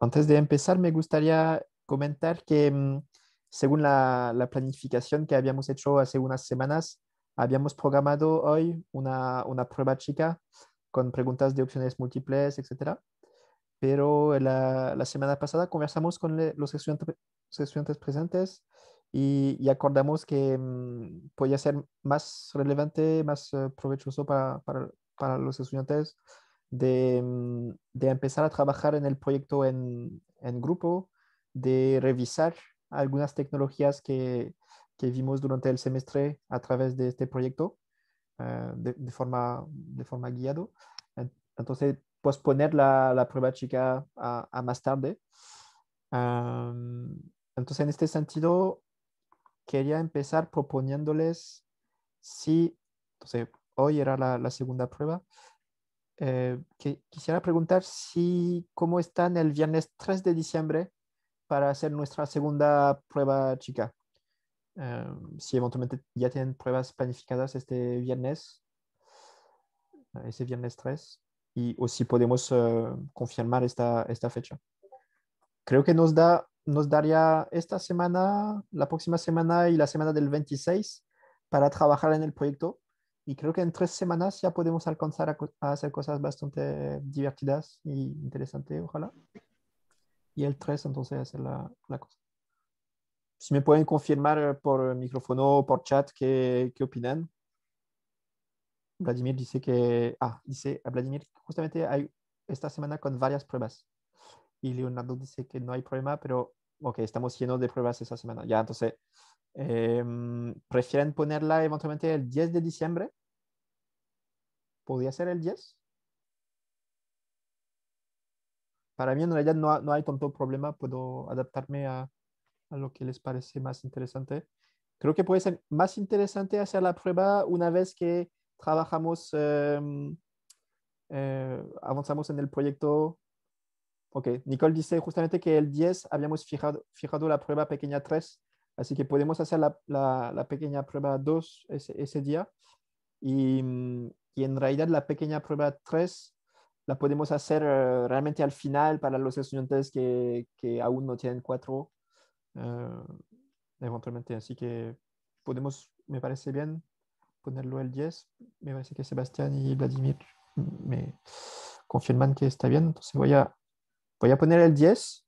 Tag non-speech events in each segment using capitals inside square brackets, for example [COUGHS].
Antes de empezar, me gustaría comentar que mm, según la, planificación que habíamos hecho hace unas semanas, habíamos programado hoy una, prueba chica con preguntas de opciones múltiples, etc. Pero la, semana pasada conversamos con los, estudiantes, presentes y, acordamos que mm, podía ser más relevante, más eh, provechoso para los estudiantes de, mm, de empezar a trabajar en el proyecto en, en grupo, de revisar algunas tecnologías que, que, vimos durante el semestre a través de este proyecto eh, de, forma, de forma guiado. Entonces, posponer pues, la, la prueba chica a, más tarde. entonces, en este sentido, quería empezar proponiéndoles si, entonces, hoy era la, la segunda prueba, eh, que quisiera preguntar si cómo están el viernes 3 de diciembre para hacer nuestra segunda prueba chica. Em, si eventualmente ya tienen pruebas planificadas este viernes, ese viernes 3, y, o si podemos eh, confirmar esta, esta fecha. Creo que nos, da, nos daría esta semana, la próxima semana y la semana del 26 para trabajar en el proyecto y creo que en tres semanas ya podemos alcanzar a, hacer cosas bastante divertidas e interesantes, ojalá. Y el 3 entonces es la, cosa. Si me pueden confirmar eh, por micrófono o por chat qué, qué opinan. Vladimir dice que, ah, dice a Vladimir, justamente hay esta semana con varias pruebas. Y Leonardo dice que no hay problema, pero ok, estamos llenos de pruebas esta semana, ya, entonces, em, ¿prefieren ponerla eventualmente el 10 de diciembre? ¿Podría ser el 10? Para mí en realidad no, hay tanto problema, puedo adaptarme a, lo que les parece más interesante. Creo que puede ser más interesante hacer la prueba una vez que trabajamos, em, eh, avanzamos en el proyecto Ok, Nicole dice justamente que el 10 habíamos fijado, fijado la prueba pequeña 3, así que podemos hacer la, la, pequeña prueba 2 ese, día. Mm, y, en realidad la pequeña prueba 3 la podemos hacer eh, realmente al final para los estudiantes que, que aún no tienen 4 eh, eventualmente. Así que podemos, me parece bien, ponerlo el 10. Me parece que Sebastián y Vladimir me confirman que está bien. Entonces voy a Voy a poner el 10.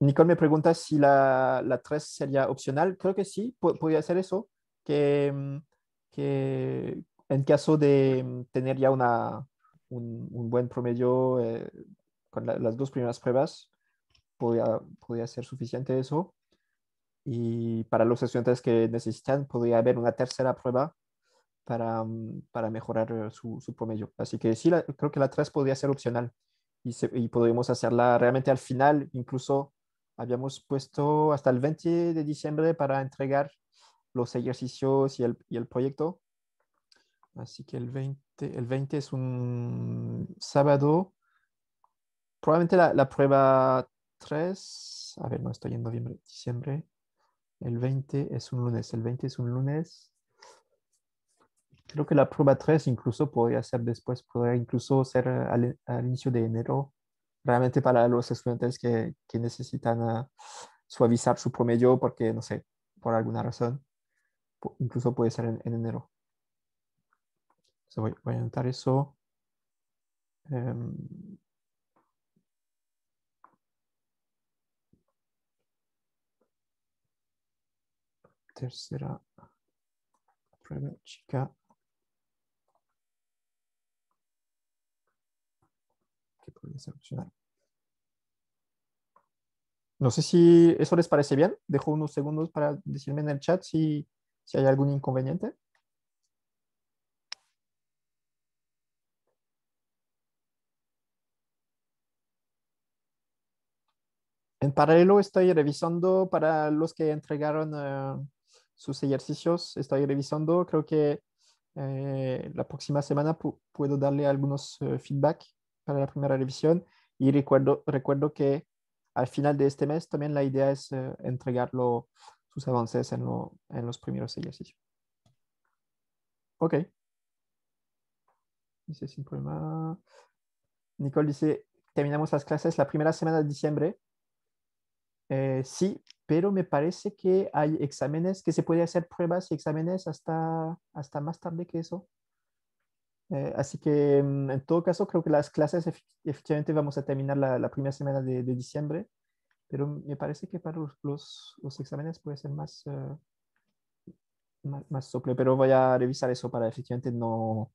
Nicole me pregunta si la, 3 sería opcional. Creo que sí, podría ser eso, mm, que, en caso de mm, tener ya una, un, buen promedio eh, con las dos primeras pruebas, podría, podría ser suficiente eso. Y para los estudiantes que necesitan, podría haber una tercera prueba para, mm, para mejorar su, su, promedio. Así que sí, creo que la 3 podría ser opcional y, y podríamos hacerla realmente al final. Incluso habíamos puesto hasta el 20 de diciembre para entregar los ejercicios y el, y el proyecto. Así que el 20, el 20 es un sábado. Probablemente la, la prueba 3, a ver, no estoy en noviembre, diciembre. El 20 es un lunes, el 20 es un lunes. Creo que la prueba 3 incluso podría ser después, podría incluso ser al, inicio de enero, realmente para los estudiantes que, necesitan ah, suavizar su promedio porque, no sé, por alguna razón, incluso puede ser en, enero. voy, a anotar eso. Em, tercera prueba chica. que podría solucionar. No sé si eso les parece bien. Dejo unos segundos para decirme en el chat si, hay algún inconveniente. En paralelo estoy revisando para los que entregaron eh, sus ejercicios, estoy revisando, creo que eh, la próxima semana puedo darle algunos eh, feedback para la primera revisión y recuerdo, recuerdo que al final de este mes también la idea es entregar eh, entregarlo sus avances en, los primeros ejercicios. Ok. Dice sin problema. Nicole dice, terminamos las clases la primera semana de diciembre. Eh, sí, pero me parece que hay exámenes, que se puede hacer pruebas y exámenes hasta, hasta más tarde que eso. Eh, así que mm, en todo caso creo que las clases efectivamente vamos a terminar la, primera semana de, diciembre, pero me parece que para los, exámenes puede ser más, eh, más, sople, pero voy a revisar eso para efectivamente no,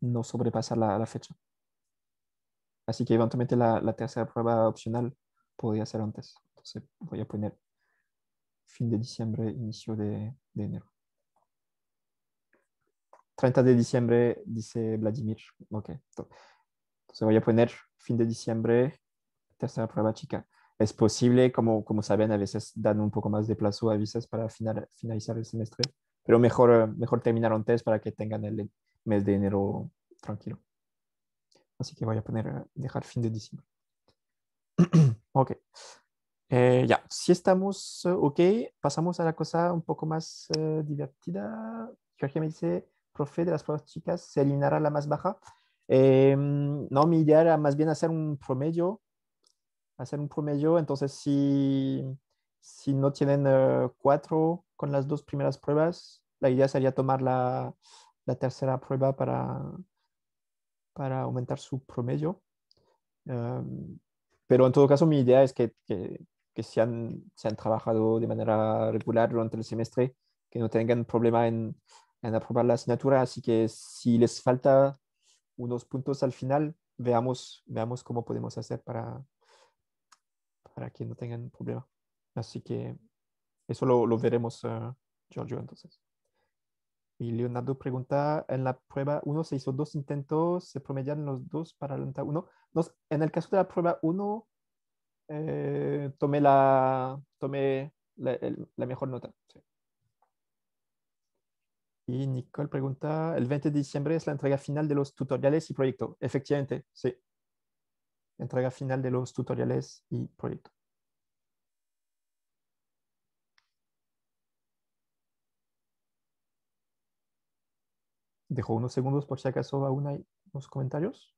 no sobrepasar la, fecha. Así que eventualmente la, tercera prueba opcional podría ser antes. Entonces voy a poner fin de diciembre, inicio de enero. 30 de diciembre, dice Vladimir. Ok. Entonces voy a poner fin de diciembre, tercera prueba chica. Es posible, como, como saben, a veces dan un poco más de plazo a veces para final, finalizar el semestre, pero mejor, mejor terminar antes para que tengan el mes de enero tranquilo. Así que voy a poner, dejar fin de diciembre. [CLEARS THROAT] ok. Eh, ya, si estamos ok, pasamos a la cosa un poco más eh, divertida. Jorge me dice, profe, de las pruebas chicas se eliminará la más baja. Em, no, mi idea era más bien hacer un promedio, hacer un promedio, entonces si, si no tienen eh, cuatro con las dos primeras pruebas, la idea sería tomar la, tercera prueba para, para aumentar su promedio. Em, pero en todo caso, mi idea es que, que, que han, si, han, trabajado de manera regular durante el semestre, que no tengan problema en, en aprobar la asignatura, así que si les falta unos puntos al final, veamos, veamos cómo podemos hacer para, para que no tengan problema. Así que eso lo, lo veremos, eh, Giorgio, entonces. Y Leonardo pregunta, en la prueba 1 se hizo dos intentos, se promedian los dos para nota uno. dos en el caso de la prueba 1, eh, tomé, la, tomé la, la mejor nota. Sí. Y Nicole pregunta, el 20 de diciembre es la entrega final de los tutoriales y proyecto. Efectivamente, sí. Entrega final de los tutoriales y proyecto. Dejo unos segundos por si acaso aún hay unos comentarios.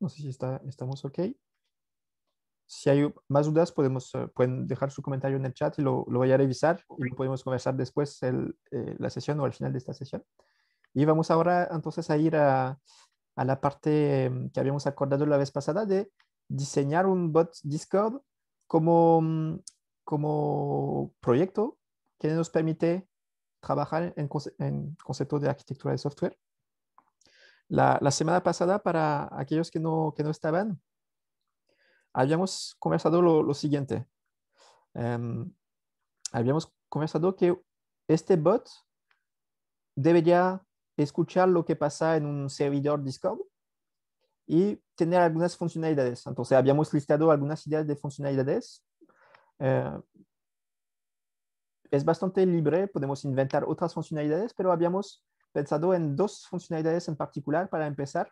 No sé si está, estamos ok si hay más dudas, podemos, eh, pueden dejar su comentario en el chat y lo, lo voy a revisar y lo podemos conversar después el, eh, la sesión o al final de esta sesión. Y vamos ahora entonces a ir a, a, la parte em, que habíamos acordado la vez pasada de diseñar un bot Discord como, mm, como proyecto que nos permite trabajar en, en concepto de arquitectura de software. La, la semana pasada, para aquellos que no, que no estaban, habíamos conversado lo, siguiente. Em, habíamos conversado que este bot debería escuchar lo que pasa en un servidor Discord y tener algunas funcionalidades. Entonces, habíamos listado algunas ideas de funcionalidades. Eh, es bastante libre, podemos inventar otras funcionalidades, pero habíamos pensado en dos funcionalidades en particular para empezar,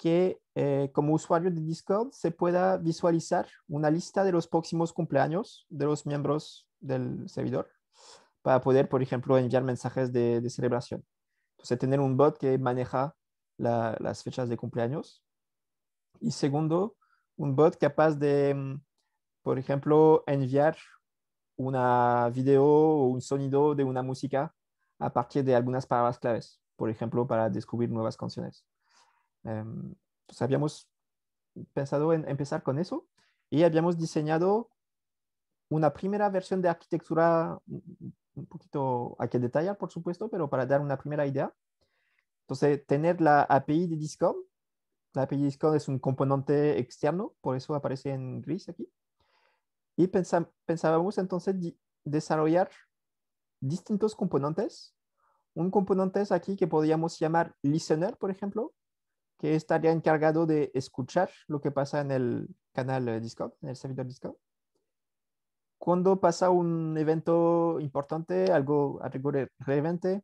que eh, como usuario de Discord se pueda visualizar una lista de los próximos cumpleaños de los miembros del servidor para poder, por ejemplo, enviar mensajes de, celebración. Entonces, tener un bot que maneja las fechas de cumpleaños. Y segundo, un bot capaz de, mm, por ejemplo, enviar una video o un sonido de una música a partir de algunas palabras claves, por ejemplo, para descubrir nuevas canciones. Em, pues, habíamos pensado en empezar con eso y habíamos diseñado una primera versión de arquitectura, un poquito, hay que detallar por supuesto, pero para dar una primera idea. Entonces, tener la API de Discord. La API de Discord es un componente externo, por eso aparece en gris aquí. Y pensábamos entonces desarrollar distintos componentes. Un componente es aquí que podríamos llamar listener, por ejemplo, que estaría encargado de escuchar lo que pasa en el canal eh, Discord, en el servidor Discord. Cuando pasa un evento importante, algo, e relevante,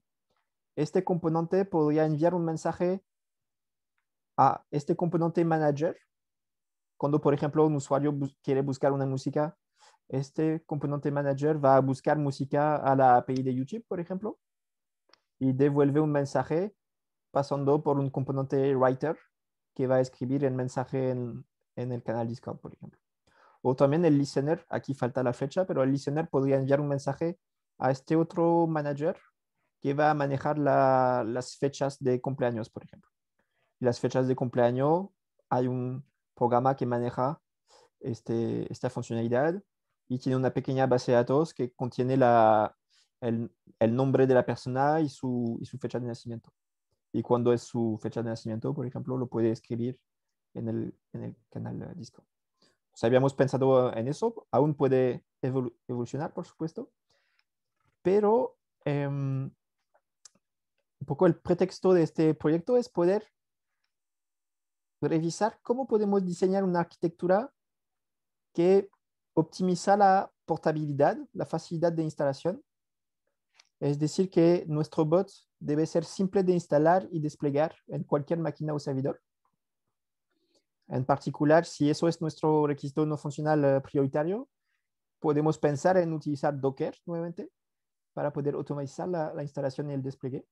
este componente podría enviar un mensaje a este componente manager. Cuando, por ejemplo, un usuario quiere buscar una música, este componente manager va a buscar música a la API de YouTube, por ejemplo, y devuelve un mensaje pasando por un componente writer que va a escribir el mensaje en, el canal Discord, por ejemplo. O también el listener, aquí falta la fecha, pero el listener podría enviar un mensaje a este otro manager que va a manejar las fechas de cumpleaños, por ejemplo. las fechas de cumpleaños, hay un programa que maneja este, esta funcionalidad y tiene una pequeña base de datos que contiene la, el, nombre de la persona y su fecha de nacimiento y cuando es su fecha de nacimiento, por ejemplo, lo puede escribir en el, canal Discord. habíamos pensado en eso, aún puede evolucionar, por supuesto, pero em, un poco el pretexto de este proyecto es poder revisar cómo podemos diseñar una arquitectura que optimiza la portabilidad, la facilidad de instalación es decir, que nuestro bot debe ser simple de instalar y desplegar en cualquier máquina o servidor. En particular, si eso es nuestro requisito no funcional eh, prioritario, podemos pensar en utilizar Docker nuevamente para poder automatizar la, instalación y el despliegue.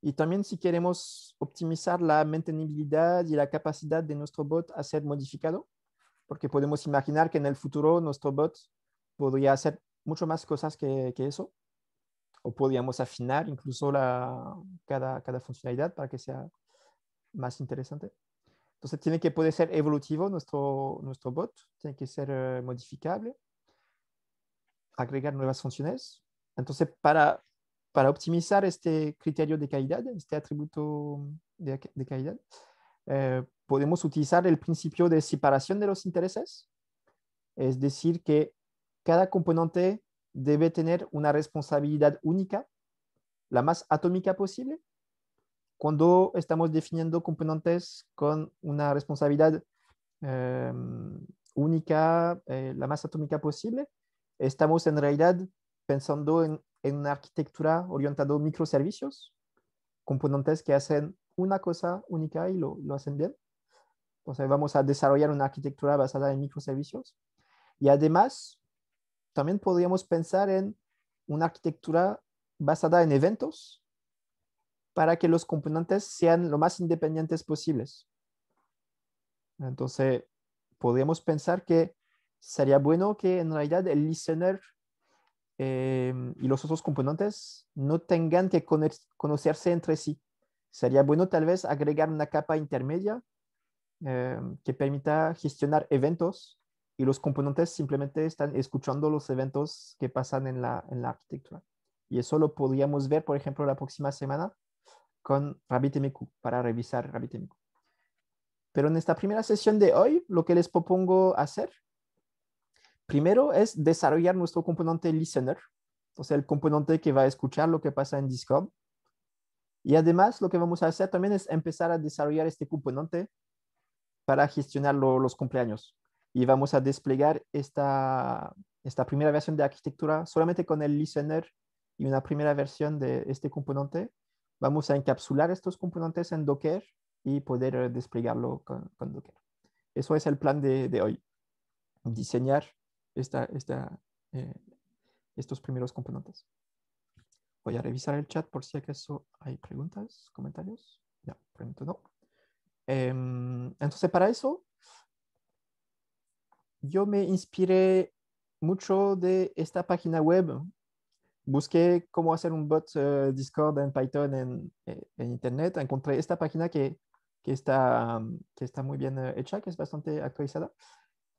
Y también si queremos optimizar la mantenibilidad y la capacidad de nuestro bot a ser modificado, porque podemos imaginar que en el futuro nuestro bot podría hacer mucho más cosas que eso o podríamos afinar incluso la, cada, cada funcionalidad para que sea más interesante. Entonces tiene que poder ser evolutivo nuestro, nuestro bot, tiene que ser eh, modificable, agregar nuevas funciones. Entonces, para, para optimizar este criterio de calidad, este atributo de, calidad, eh, podemos utilizar el principio de separación de los intereses, es decir, que cada componente debe tener una responsabilidad única, la más atómica posible. Cuando estamos definiendo componentes con una responsabilidad em, única, eh, la más atómica posible, estamos en realidad pensando en, una arquitectura orientada a microservicios, componentes que hacen una cosa única y lo, hacen bien. vamos a desarrollar una arquitectura basada en microservicios. Y además, también podríamos pensar en una arquitectura basada en eventos para que los componentes sean lo más independientes posibles. Entonces, podríamos pensar que sería bueno que en realidad el listener em, y los otros componentes no tengan que conocerse entre sí. Sería bueno tal vez agregar una capa intermedia em, que permita gestionar eventos y los componentes simplemente están escuchando los eventos que pasan en la, en la arquitectura. Y eso lo podríamos ver, por ejemplo, la próxima semana con RabbitMQ para revisar RabbitMQ. Pero en esta primera sesión de hoy, lo que les propongo hacer, primero es desarrollar nuestro componente listener, entonces el componente que va a escuchar lo que pasa en Discord. Y además lo que vamos a hacer también es empezar a desarrollar este componente para gestionar los cumpleaños y vamos a desplegar esta, esta primera versión de arquitectura solamente con el listener y una primera versión de este componente. Vamos a encapsular estos componentes en Docker y poder eh, desplegarlo con, Docker. Eso es el plan de, de hoy, diseñar esta, esta, eh, estos primeros componentes. Voy a revisar el chat por si acaso hay preguntas, comentarios. ya pregunto no. Em, entonces, para eso yo me inspiré mucho de esta página web. Busqué cómo hacer un bot eh, Discord en Python eh, en, Internet. Encontré esta página que, um, está, muy bien eh, hecha, que es bastante actualizada.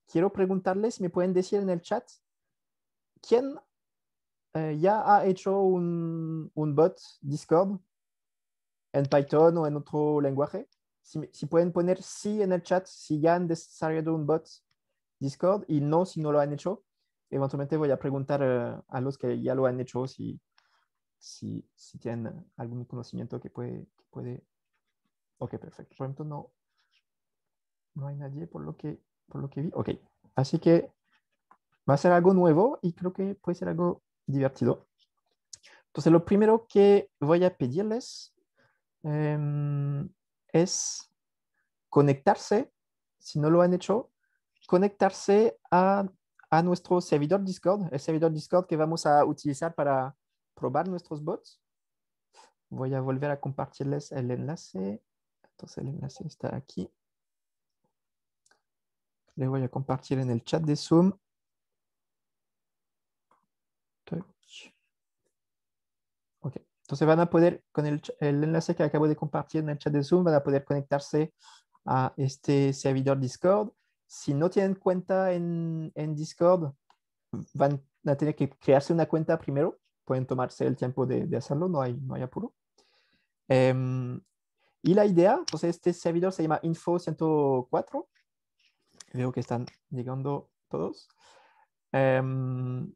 Quiero preguntarles si me pueden decir en el chat quién ya ha hecho un, bot Discord en Python o en otro lenguaje. Si, si pueden poner sí en el chat, si ya han desarrollado un bot Discord y no si no lo han hecho. Eventualmente voy a preguntar eh, a los que ya lo han hecho si, si, tienen algún conocimiento que puede, Ok, perfecto. Por no, no hay nadie por lo, que, por lo que vi. Ok, así que va a ser algo nuevo y creo que puede ser algo divertido. Entonces, lo primero que voy a pedirles em, es conectarse, si no lo han hecho, conectarse a, nuestro servidor Discord, el servidor Discord que vamos a utilizar para probar nuestros bots. Voy a volver a compartirles el enlace. Entonces el enlace está aquí. Le voy a compartir en el chat de Zoom. entonces van a poder, con el, el enlace que acabo de compartir en el chat de Zoom, van a poder conectarse a este servidor Discord si no tienen cuenta en, en, Discord, van a tener que crearse una cuenta primero. Pueden tomarse el tiempo de, hacerlo, no hay, no hay apuro. Em, y la idea, pues este servidor se llama Info 104. Veo que están llegando todos. Em,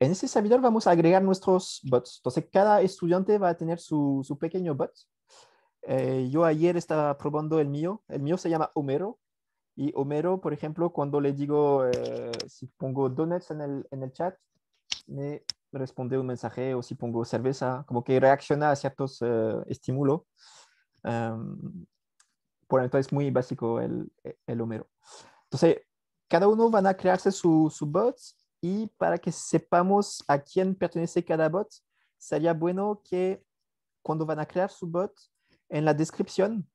en ese servidor vamos a agregar nuestros bots. Entonces, cada estudiante va a tener su, su pequeño bot. Eh, yo ayer estaba probando el mío. El mío se llama Homero y Homero, por ejemplo, cuando le digo, eh, si pongo donuts en el, en el chat, me responde un mensaje o si pongo cerveza, como que reacciona a ciertos eh, estímulos. Em, por tanto, es muy básico el, el, Homero. Entonces, cada uno van a crearse su, su bot, y para que sepamos a quién pertenece cada bot, sería bueno que cuando van a crear su bot, en la descripción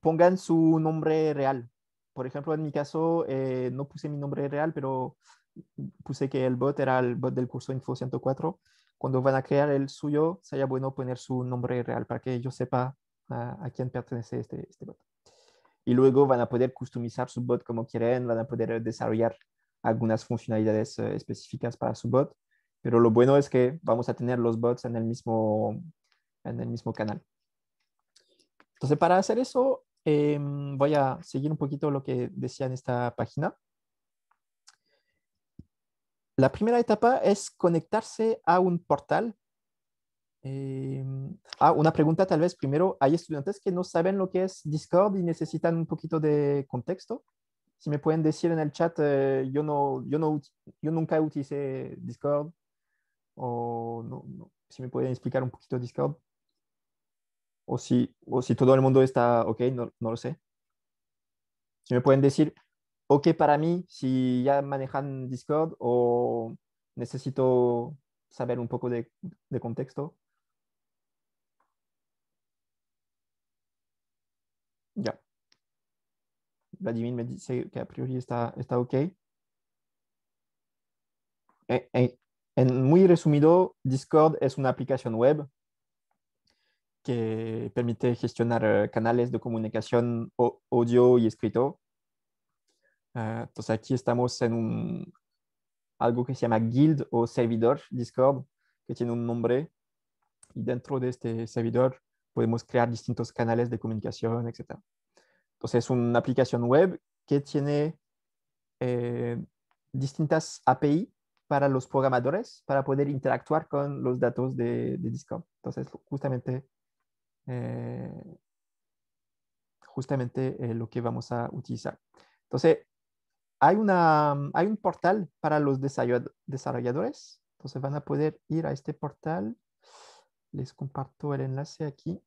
pongan su nombre real. Por ejemplo, en mi caso, eh, no puse mi nombre real, pero puse que el bot era el bot del curso Info 104. Cuando van a crear el suyo, sería bueno poner su nombre real para que yo sepa a, quién pertenece este, este bot. Y luego van a poder customizar su bot como quieren, van a poder desarrollar algunas funcionalidades eh, específicas para su bot. Pero lo bueno es que vamos a tener los bots en el mismo, en el mismo canal. Entonces, para hacer eso, Em, voy a seguir un poquito lo que decía en esta página. La primera etapa es conectarse a un portal. Em, ah, una pregunta tal vez primero. Hay estudiantes que no saben lo que es Discord y necesitan un poquito de contexto. Si me pueden decir en el chat, eh, yo, no, yo, no, yo nunca utilicé Discord. O no. si me pueden explicar un poquito Discord o si, todo el mundo está ok, no, lo sé. Si me pueden decir, ok para mí, si ya manejan Discord o necesito saber un poco de, contexto. Ya. Vladimir me dice que a priori está, ok. Eh, eh, en muy resumido, Discord es una aplicación web que permite gestionar eh, canales de comunicación audio y escrito. Ah, entonces aquí estamos en algo que se llama guild o servidor Discord, que tiene un nombre. Y dentro de este servidor podemos crear distintos canales de comunicación, etc. Entonces es una aplicación web que tiene eh, distintas API para los programadores para poder interactuar con los datos de, de Discord. Entonces justamente eh, justamente eh, lo que vamos a utilizar. Entonces, hay, una, mm, hay un portal para los desarrolladores. Entonces van a poder ir a este portal. Les comparto el enlace aquí.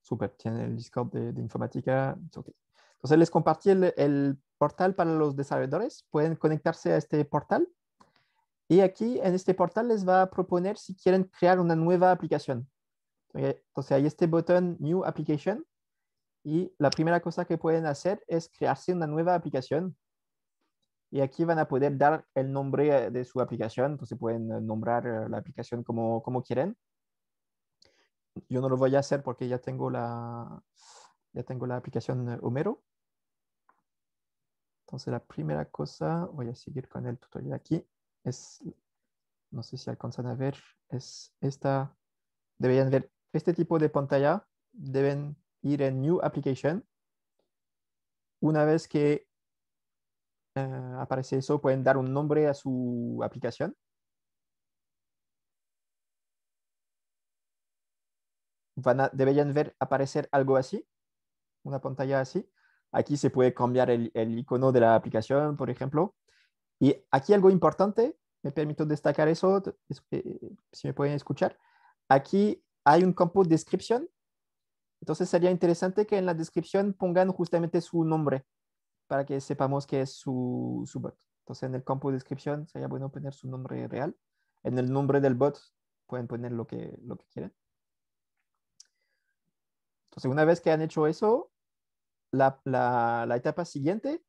Super, tiene el Discord de, informática. Okay. Entonces les compartí el, el portal para los desarrolladores. Pueden conectarse a este portal y aquí en este portal les va a proponer si quieren crear una nueva aplicación. Entonces hay este botón New Application y la primera cosa que pueden hacer es crearse una nueva aplicación. Y aquí van a poder dar el nombre de su aplicación, entonces pueden eh, nombrar eh, la aplicación como, como quieren. Yo no lo voy a hacer porque ya tengo la, ya tengo la aplicación eh, Homero. Entonces la primera cosa, voy a seguir con el tutorial aquí no sé si alcanzan a ver, es esta, deberían ver este tipo de pantalla, deben ir en New Application. Una vez que eh, aparece eso, pueden dar un nombre a su aplicación. Van a, deberían ver aparecer algo así, una pantalla así. Aquí se puede cambiar el, el icono de la aplicación, por ejemplo. Y aquí algo importante, me permito destacar eso, eh, eh, si me pueden escuchar. Aquí hay un campo descripción, entonces sería interesante que en la descripción pongan justamente su nombre para que sepamos que es su, su bot. Entonces en el campo de descripción sería bueno poner su nombre real. En el nombre del bot pueden poner lo que, lo que quieran. Entonces una vez que han hecho eso, la, la, la etapa siguiente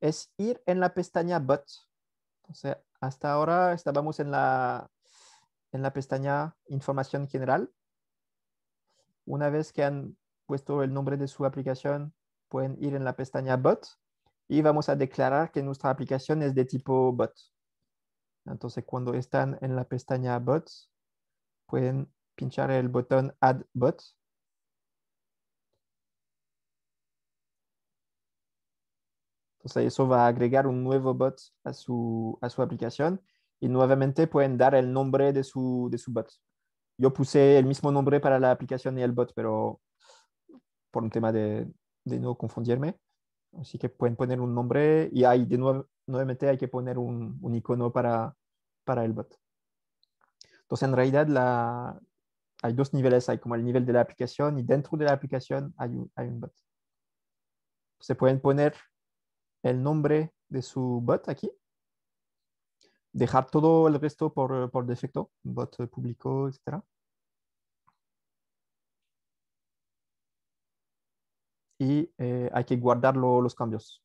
es ir en la pestaña bot hasta ahora estábamos en la, pestaña Información General. Una vez que han puesto el nombre de su aplicación, pueden ir en la pestaña Bot y vamos a declarar que nuestra aplicación es de tipo Bot. Entonces, cuando están en la pestaña bot pueden pinchar el botón Add Bot Entonces eso va a agregar un nuevo bot a su, a su aplicación y nuevamente pueden dar el nombre de su, de su bot. Yo puse el mismo nombre para la aplicación y el bot, pero por un tema de, no confundirme. Así que pueden poner un nombre y hay de nuevo, nuevamente hay que poner un, icono para, para el bot. Entonces, en realidad, la, hay dos niveles. Hay como el nivel de la aplicación y dentro de la aplicación hay hay un bot. Se pueden poner el nombre de su bot aquí. Dejar todo el resto por, defecto, bot público, etc. Y eh, hay que guardar los cambios.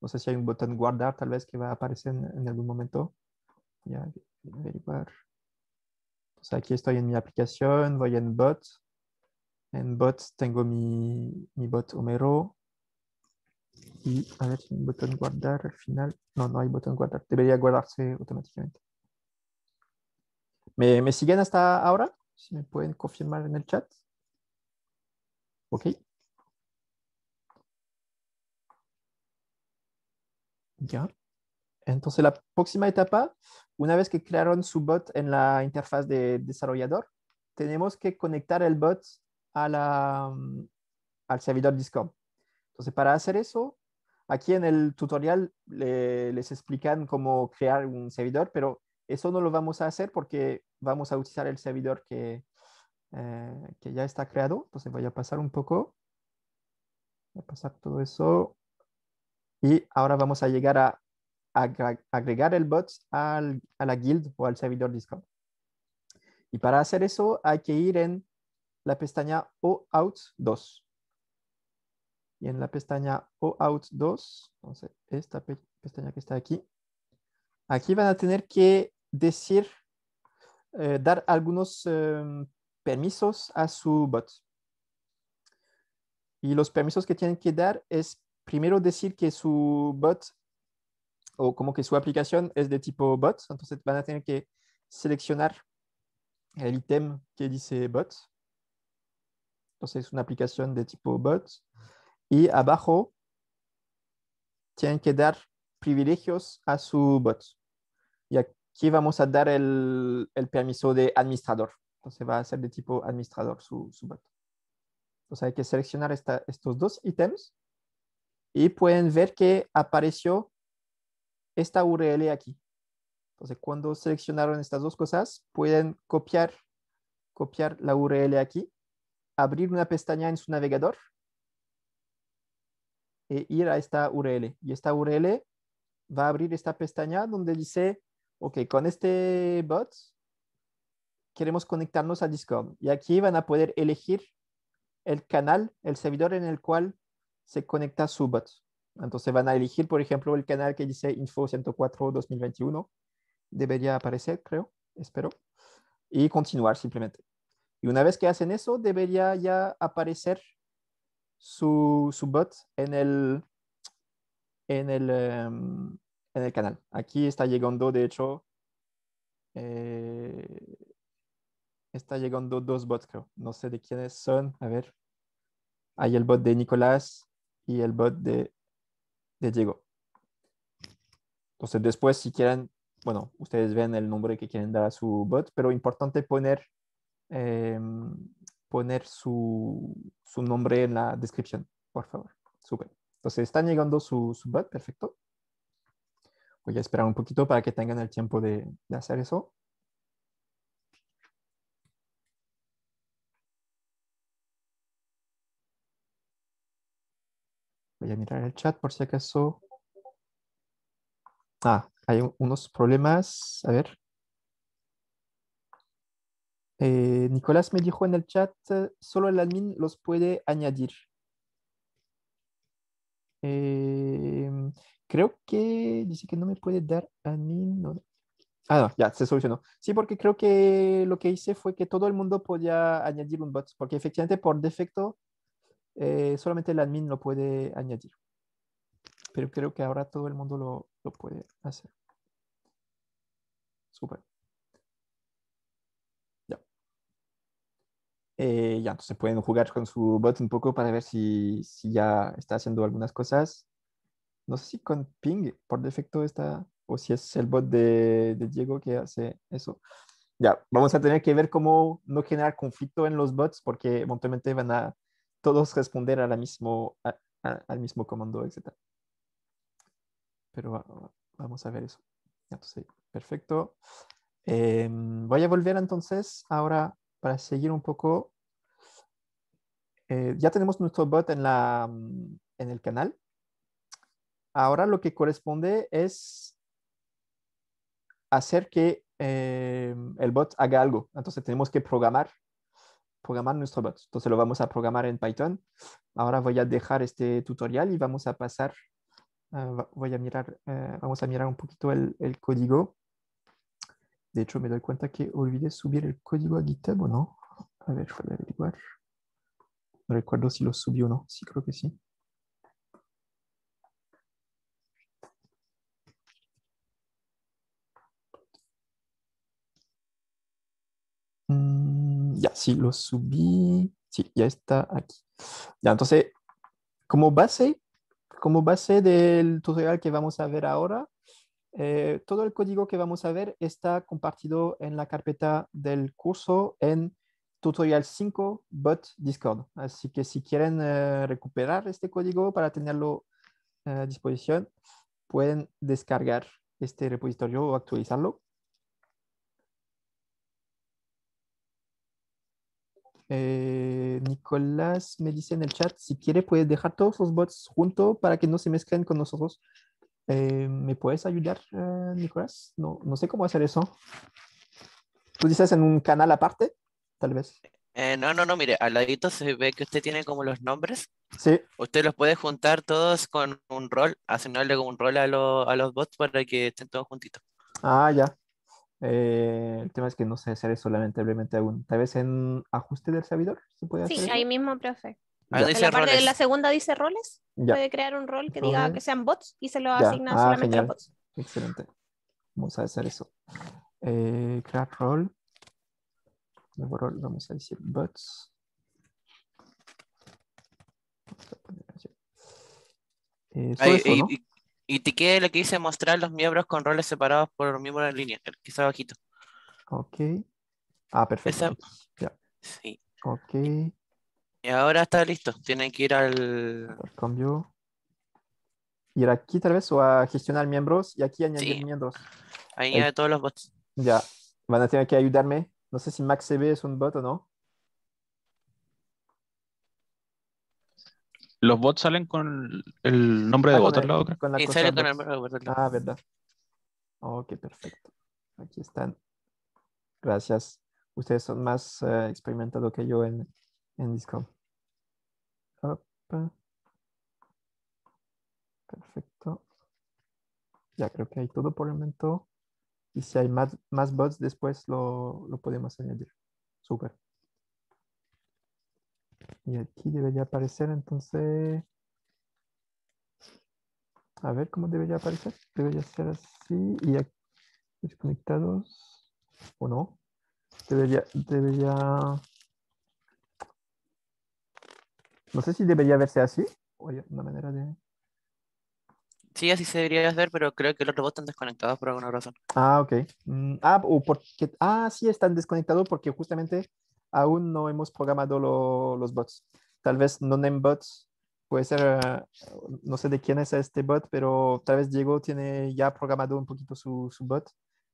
No sé si hay un botón guardar, tal vez que va a aparecer en, algún momento. Ya, pues aquí estoy en mi aplicación, voy en bot. En bot tengo mi, mi bot Homero, y a ver si un botón guardar al final. No, no hay botón guardar. Debería guardarse automáticamente. ¿Me, siguen hasta ahora? Si me pueden confirmar en el chat. Ok. Ya. Entonces, la próxima etapa, una vez que crearon su bot en la interfaz de desarrollador, tenemos que conectar el bot a la, mm, al servidor Discord. Entonces, para hacer eso, aquí en el tutorial les explican cómo crear un servidor, pero eso no lo vamos a hacer porque vamos a utilizar el servidor que, eh, que ya está creado. Entonces voy a pasar un poco. Voy a pasar todo eso. Y ahora vamos a llegar a, agregar el bot a la guild o al servidor Discord. Y para hacer eso hay que ir en la pestaña OAuth 2 y en la pestaña Out 2, esta pestaña que está aquí, aquí van a tener que decir, eh, dar algunos em, permisos a su bot. Y los permisos que tienen que dar es primero decir que su bot o como que su aplicación es de tipo bot, entonces van a tener que seleccionar el ítem que dice bot. Entonces es una aplicación de tipo bot y abajo tienen que dar privilegios a su bot. Y aquí vamos a dar el, permiso de administrador. Entonces va a ser de tipo administrador su, su bot. Entonces hay que seleccionar estos dos ítems y pueden ver que apareció esta URL aquí. Entonces cuando seleccionaron estas dos cosas, pueden copiar, copiar la URL aquí, abrir una pestaña en su navegador y eh, ir a esta URL. Y esta URL va a abrir esta pestaña donde dice, ok, con este bot queremos conectarnos a Discord. Y aquí van a poder elegir el canal, el servidor en el cual se conecta su bot. Entonces van a elegir, por ejemplo, el canal que dice Info 104 2021. Debería aparecer, creo, espero. Y continuar simplemente. Y una vez que hacen eso, debería ya aparecer su, bot en el, em, en, el, canal. Aquí está llegando, de hecho, eh, está llegando dos bots, creo. No sé de quiénes son. A ver. Hay el bot de Nicolás y el bot de, de Diego. Entonces, después, si quieren, bueno, ustedes ven el nombre que quieren dar a su bot, pero importante poner em, poner su, nombre en la descripción, por favor. Super. Entonces, están llegando su, su bot, perfecto. Voy a esperar un poquito para que tengan el tiempo de, de hacer eso. Voy a mirar el chat por si acaso. Ah, hay unos problemas. A ver. Eh, Nicolás me dijo en el chat, eh, solo el admin los puede añadir. Eh, creo que dice que no me puede dar admin. No. Ah, no, ya, se solucionó. Sí, porque creo que lo que hice fue que todo el mundo podía añadir un bot, porque efectivamente por defecto solamente el admin lo puede añadir. Pero creo que ahora todo el mundo lo, lo puede hacer. Súper. Eh, ya, entonces pueden jugar con su bot un poco para ver si, si, ya está haciendo algunas cosas. No sé si con ping por defecto está, o si es el bot de, Diego que hace eso. Ya, vamos a tener que ver cómo no generar conflicto en los bots, porque eventualmente van a todos responder a mismo, al mismo comando, etc. Pero vamos a ver eso. Entonces, perfecto. Em, voy a volver entonces ahora para seguir un poco, eh, ya tenemos nuestro bot en, la, mm, en el canal. Ahora lo que corresponde es hacer que eh, el bot haga algo. Entonces tenemos que programar, programar nuestro bot. Entonces lo vamos a programar en Python. Ahora voy a dejar este tutorial y vamos a pasar, eh, voy a mirar, vamos a mirar un poquito el código. De hecho, me doy cuenta que olvidé subir el código a GitHub o no. A ver, voy a averiguar. No recuerdo si lo subí o no. Sí, creo que sí. Mm, ya, sí, lo subí. Sí, ya está aquí. Ya, entonces, como base, como base del tutorial que vamos a ver ahora, eh, todo el código que vamos a ver está compartido en la carpeta del curso en tutorial 5 bot Discord. Así que si quieren eh, recuperar este código para tenerlo eh, a disposición, pueden descargar este repositorio o actualizarlo. Nicolás me dice en el chat, si quiere puede dejar todos los bots juntos para que no se mezclen con nosotros eh, ¿Me puedes ayudar, eh, Nicolás? No, no, sé cómo hacer eso. ¿Tú dices en un canal aparte? Tal vez. Eh, no, no, no, mire, al ladito se ve que usted tiene como los nombres. Sí. Usted los puede juntar todos con un rol, asignarle un rol a, a los bots para que estén todos juntitos. Ah, ya. el tema es que no sé hacer eso lamentablemente aún. Tal vez en ajuste del servidor se puede hacer. Sí, ahí mismo, profe. Ah, la, parte, la segunda dice roles. Puede crear un rol que diga que sean bots y se lo asigna ah, solamente a bots. Excelente. Vamos a hacer eso. Eh, crear rol. Nuevo rol, vamos a decir bots. Eh, y, te quede lo que dice mostrar los miembros con roles separados por los miembros en línea, el que está bajito. Ok. Ah, perfecto. Ya. Sí. Ok. Y ahora está listo. Tienen que ir al. Cambio. Ir aquí tal vez o a gestionar miembros y aquí añadir miembros. Añade todos los bots. Ya. Van a tener que ayudarme. No sé si Max MaxCB es un bot o no. Los bots salen con el nombre de bot ah, lado. Con la Ah, verdad. Ok, perfecto. Aquí están. Gracias. Ustedes son más eh, experimentados que yo en, en Discord. Perfecto. Ya creo que hay todo por el momento. Y si hay más, más bots, después lo, podemos añadir. Súper. Y aquí debería aparecer entonces... A ver cómo debería aparecer. Debería ser así. Y aquí desconectados o no. Debería, debería no sé si debería verse así, manera de... Sí, así se debería ver, pero creo que los robots están desconectados por alguna razón. Ah, ok. Mm, ah, o porque... ah, sí, están desconectados porque justamente aún no hemos programado los bots. Tal vez no name bots, puede ser, no sé de quién es este bot, pero tal vez Diego tiene ya programado un poquito su, su bot,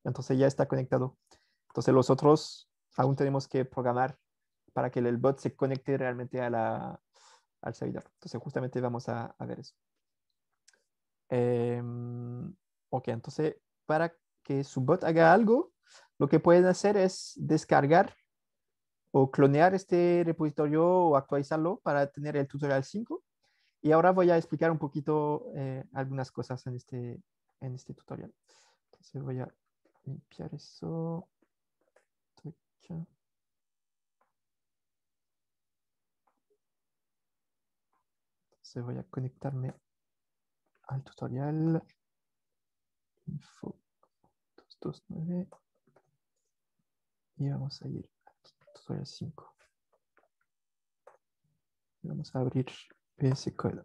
entonces ya está conectado. Entonces los otros aún tenemos que programar para que el bot se conecte realmente a la, al servidor. Entonces, justamente vamos a, ver eso. Em, ok, entonces, para que su bot haga algo, lo que pueden hacer es descargar o clonear este repositorio o actualizarlo para tener el tutorial 5. Y ahora voy a explicar un poquito eh, algunas cosas en este, en este tutorial. Entonces voy a limpiar eso. voy a conectarme al tutorial info 229 y vamos a ir al tutorial 5. vamos a abrir PS Code.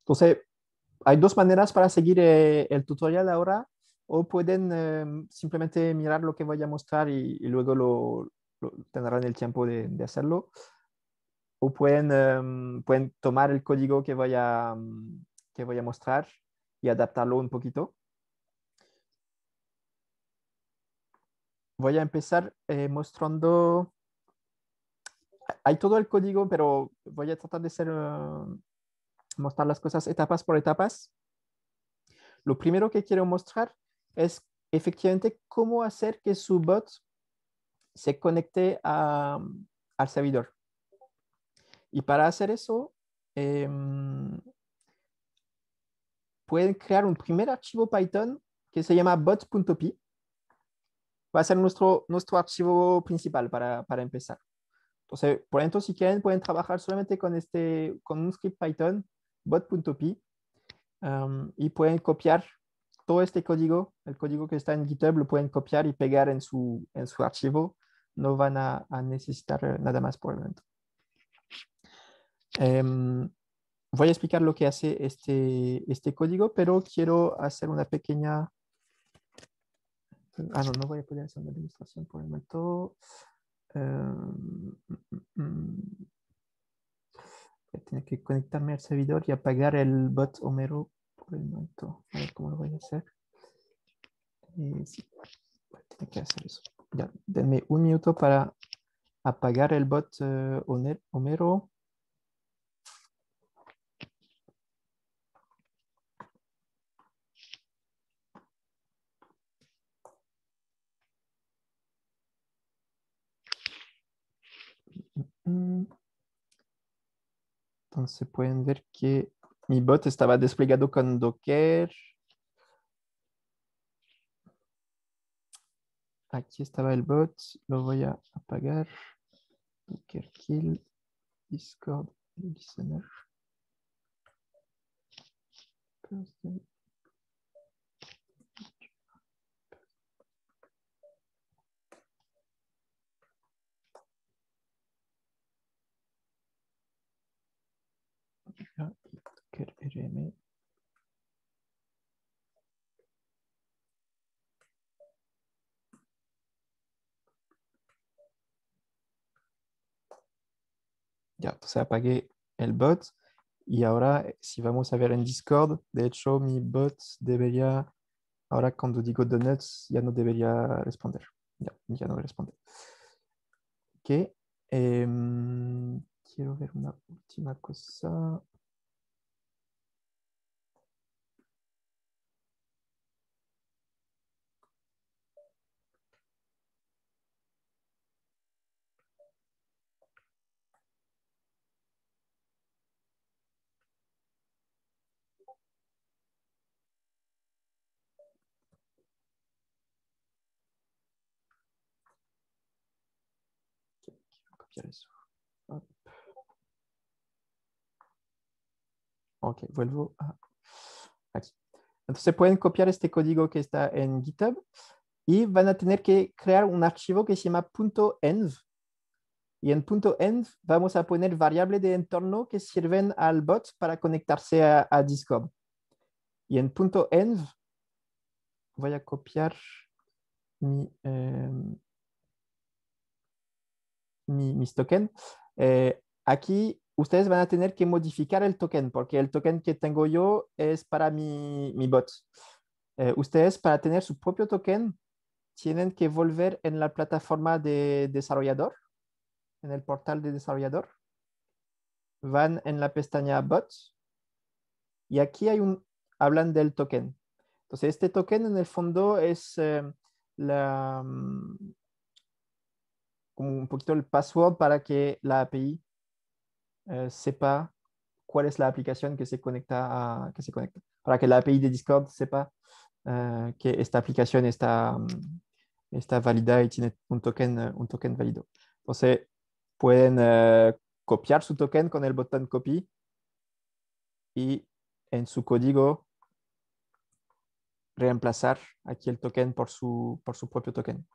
Entonces, hay dos maneras para seguir eh, el tutorial ahora o pueden eh, simplemente mirar lo que voy a mostrar y luego lo, tendrán el tiempo de, hacerlo. O pueden, em, pueden tomar el código que voy, a, mm, que voy a mostrar y adaptarlo un poquito. Voy a empezar eh, mostrando... Hay todo el código, pero voy a tratar de ser em, mostrar las cosas etapas por etapas. Lo primero que quiero mostrar es efectivamente cómo hacer que su bot se conecte al servidor. Y para hacer eso, em, pueden crear un primer archivo Python que se llama bot.py. Va a ser nuestro, nuestro archivo principal para, empezar. Entonces, por ejemplo, si quieren, pueden trabajar solamente con, este, con un script Python, bot.py, em, y pueden copiar todo este código, el código que está en GitHub, lo pueden copiar y pegar en su, en su archivo no van a, necesitar nada más por el momento. Em, voy a explicar lo que hace este, este código, pero quiero hacer una pequeña... Ah, no, no voy a poder hacer una demostración por el momento. tiene em, mm, mm, mm. voy a tener que conectarme al servidor y apagar el bot Homero por el momento. A ver cómo lo voy a hacer. Eh, voy a que hacer eso. Ya, denme un minuto para apagar el bot eh, Homero. Entonces pueden ver que mi bot estaba desplegado con Docker aquí estaba el bot, lo voy a apagar. Kill, Discord, Listener. Ya, entonces apagué el bot y ahora eh, si vamos a ver en Discord, de hecho mi bot debería, ahora cuando digo donuts, ya no debería responder. Ya, ya no responde. Ok. Em, quiero ver una última cosa. Ok, vuelvo a Entonces pueden copiar este código que está en GitHub y van a tener que crear un archivo que se llama .env. Y en .env vamos a poner variables de entorno que sirven al bot para conectarse a, Discord. Y en .env voy a copiar mi... Em, mi, mis tokens, eh, aquí ustedes van a tener que modificar el token, porque el token que tengo yo es para mi, mi bot. Eh, ustedes, para tener su propio token, tienen que volver en la plataforma de desarrollador, en el portal de desarrollador. Van en la pestaña bots y aquí hay un, hablan del token. Entonces, este token en el fondo es eh, la, mm, un poquito el password para que la API eh, sepa cuál es la aplicación que se conecta a, que se conecta para que la API de Discord sepa eh, que esta aplicación está, mm, está válida y tiene un token, eh, un token válido. Entonces, pueden copiar su token con el botón copy y en su código reemplazar aquí el token por su, por su propio token.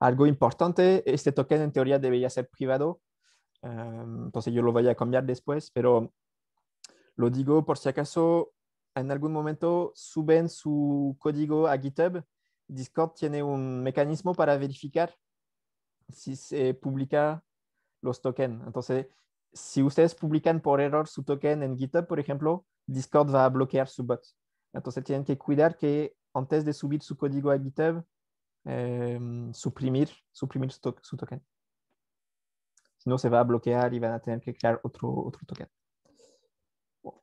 Algo importante, este token en teoría debería ser privado, em, entonces yo lo voy a cambiar después, pero lo digo por si acaso en algún momento suben su código a GitHub, Discord tiene un mecanismo para verificar si se publica los tokens. Entonces, si ustedes publican por error su token en GitHub, por ejemplo, Discord va a bloquear su bot. Entonces, tienen que cuidar que antes de subir su código a GitHub, Em, suprimir, suprimir su, token. Si no, se va a bloquear y van a tener que crear otro, otro token.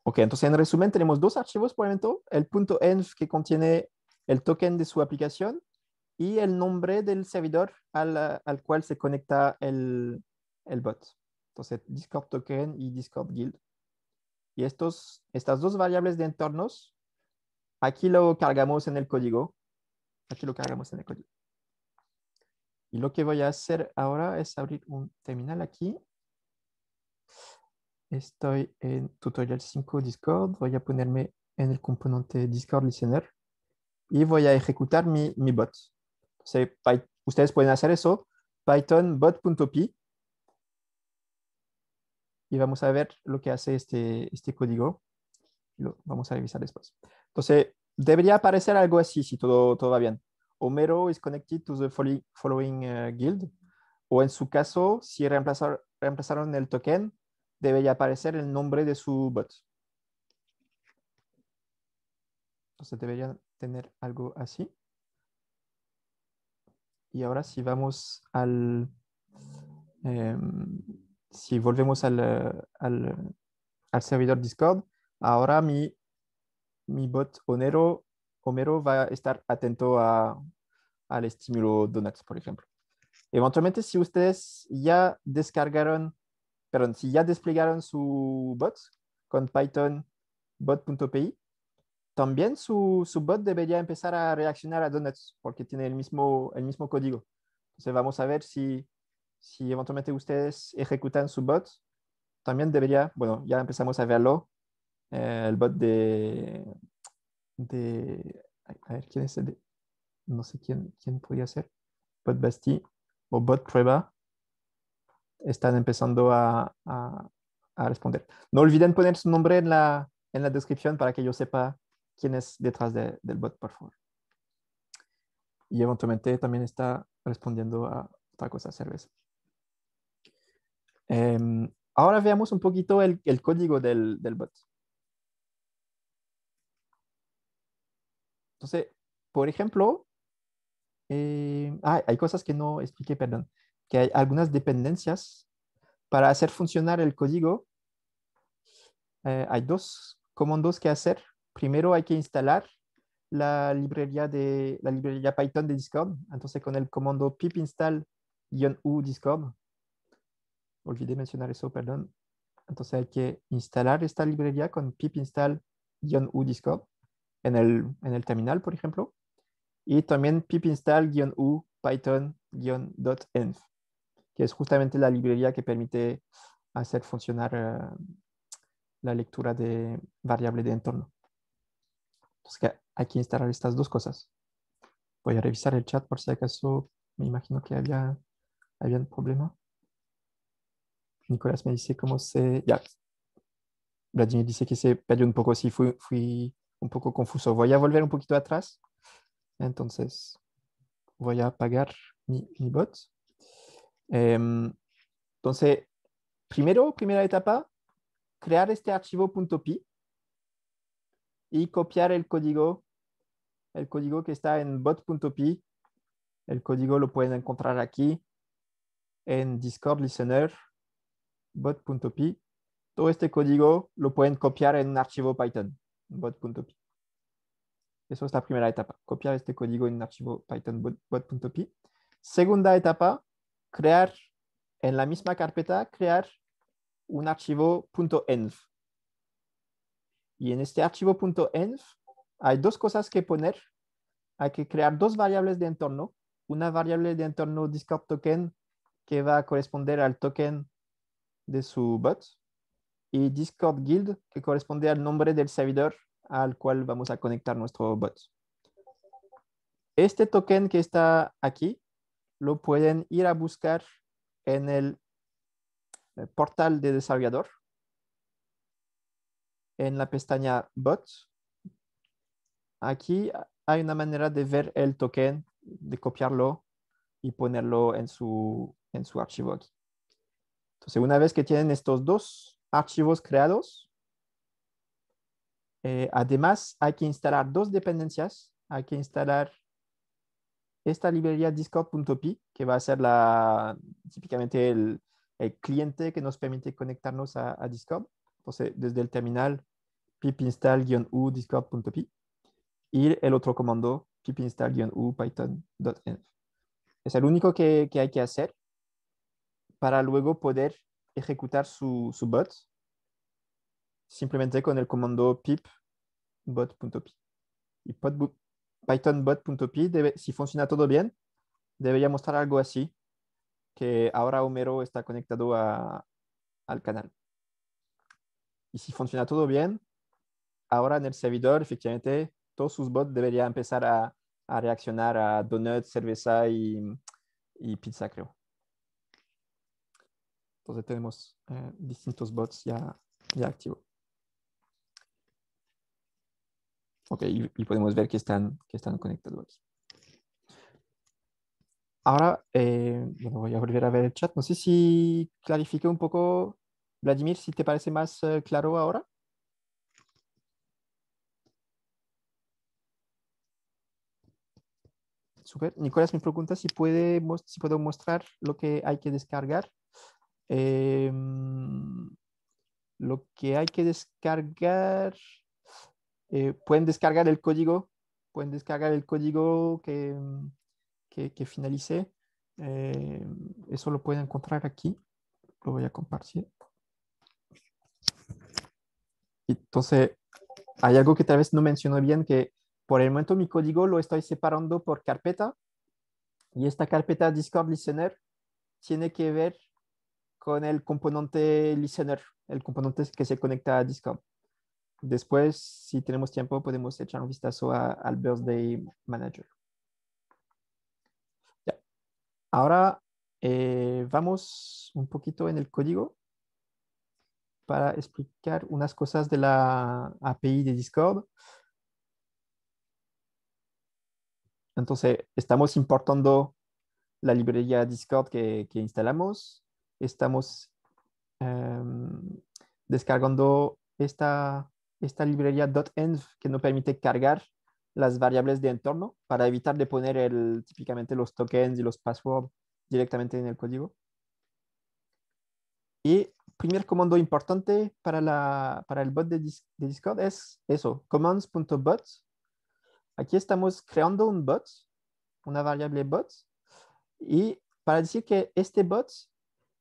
Ok, entonces en resumen tenemos dos archivos por el momento, el punto .env que contiene el token de su aplicación y el nombre del servidor al, al cual se conecta el, el, bot. Entonces Discord token y Discord guild. Y estos, estas dos variables de entornos, aquí lo cargamos en el código aquí lo hagamos en el código. Y lo que voy a hacer ahora es abrir un terminal aquí. Estoy en tutorial 5 Discord. Voy a ponerme en el componente Discord Listener y voy a ejecutar mi, mi bot. ustedes pueden hacer eso. Python bot.py y vamos a ver lo que hace este, este código. Lo vamos a revisar después. Entonces, debería aparecer algo así, si todo, todo va bien. Homero is connected to the following eh, guild. O en su caso, si reemplazaron el token, debería aparecer el nombre de su bot. Entonces debería tener algo así. Y ahora si vamos al... Em, si volvemos al, eh, al, al servidor Discord, ahora mi mi bot Homero, Homero va a estar atento a, al estímulo Donuts, por ejemplo. Eventualmente, si ustedes ya descargaron, perdón, si ya desplegaron su bot con Python bot.py, también su, su, bot debería empezar a reaccionar a Donuts porque tiene el mismo, el mismo código. Entonces vamos a ver si, si eventualmente ustedes ejecutan su bot. También debería, bueno, ya empezamos a verlo, eh, el bot de, a ver, ¿quién es el No sé quién, quién ser, bot Basti o bot Prueba, están empezando a, responder. No olviden poner su nombre en la, en la descripción para que yo sepa quién es detrás del bot, por favor. Y eventualmente también está respondiendo a otra cosa, cerveza. Em, ahora veamos un poquito el, código del, del bot. Entonces, por ejemplo, eh, ah, hay cosas que no expliqué, perdón, que hay algunas dependencias para hacer funcionar el código. Eh, hay dos comandos que hacer. Primero hay que instalar la librería de la librería Python de Discord. Entonces con el comando pip install u Discord. Olvidé mencionar eso, perdón. Entonces hay que instalar esta librería con pip install u Discord en el, terminal, por ejemplo. Y también pip install-u python-env, que es justamente la librería que permite hacer funcionar eh, la lectura de variable de entorno. Entonces hay que instalar estas dos cosas. Voy a revisar el chat por si acaso me imagino que había, había un problema. Nicolás me dice cómo se... Ya. Vladimir dice que se perdió un poco. si fui un poco confuso. Voy a volver un poquito atrás. Entonces, voy a apagar mi, bot. Em, entonces, primero, primera etapa, crear este archivo .pi y copiar el código, el código que está en bot.py. El código lo pueden encontrar aquí en Discord Listener, bot.py. Todo este código lo pueden copiar en un archivo Python bot.py. Eso es la primera etapa, copiar este código en un archivo Python bot.py. Segunda etapa, crear en la misma carpeta, crear un archivo .env. Y en este archivo .env hay dos cosas que poner. Hay que crear dos variables de entorno. Una variable de entorno Discord token que va a corresponder al token de su bot y Discord Guild, que corresponde al nombre del servidor al cual vamos a conectar nuestro bot. Este token que está aquí lo pueden ir a buscar en el eh, portal de desarrollador, en la pestaña bots. Aquí hay una manera de ver el token, de copiarlo y ponerlo en su, en su archivo aquí. Entonces, una vez que tienen estos dos, archivos creados. Eh, además, hay que instalar dos dependencias. Hay que instalar esta librería discord.py, que va a ser la, típicamente el, cliente que nos permite conectarnos a, Discord. Entonces, desde el terminal, pip install-u discord.py y el otro comando, pip install-u python.env. Es el único que hay que hacer para luego poder ejecutar su, bot simplemente con el comando pip bot.py. Y Python bot.py, si funciona todo bien, debería mostrar algo así, que ahora Homero está conectado al canal. Y si funciona todo bien, ahora en el servidor, efectivamente, todos sus bots deberían empezar a, reaccionar a donuts, cerveza y pizza, creo donde pues tenemos eh, distintos bots ya, ya activos. Ok, y, podemos ver que están, que están conectados. Ahora, eh, voy a volver a ver el chat. No sé si clarifique un poco, Vladimir, si te parece más eh, claro ahora. Super. Nicolás me pregunta si, si puedo mostrar lo que hay que descargar Em, lo que hay que descargar, eh, pueden descargar el código, pueden descargar el código que, que, finalicé. Eh, eso lo pueden encontrar aquí. Lo voy a compartir. Entonces, hay algo que tal vez no mencioné bien, que por el momento mi código lo estoy separando por carpeta y esta carpeta Discord Listener tiene que ver con el componente listener, el componente que se conecta a Discord. Después, si tenemos tiempo, podemos echar un vistazo al Birthday Manager. Ahora eh, vamos un poquito en el código para explicar unas cosas de la API de Discord. Entonces, estamos importando la librería Discord que instalamos estamos em, descargando esta, esta librería .env que nos permite cargar las variables de entorno para evitar de poner el, típicamente los tokens y los passwords directamente en el código. Y primer comando importante para, el bot de, de Discord es eso, commands.bot. Aquí estamos creando un bot, una variable bot, y para decir que este bot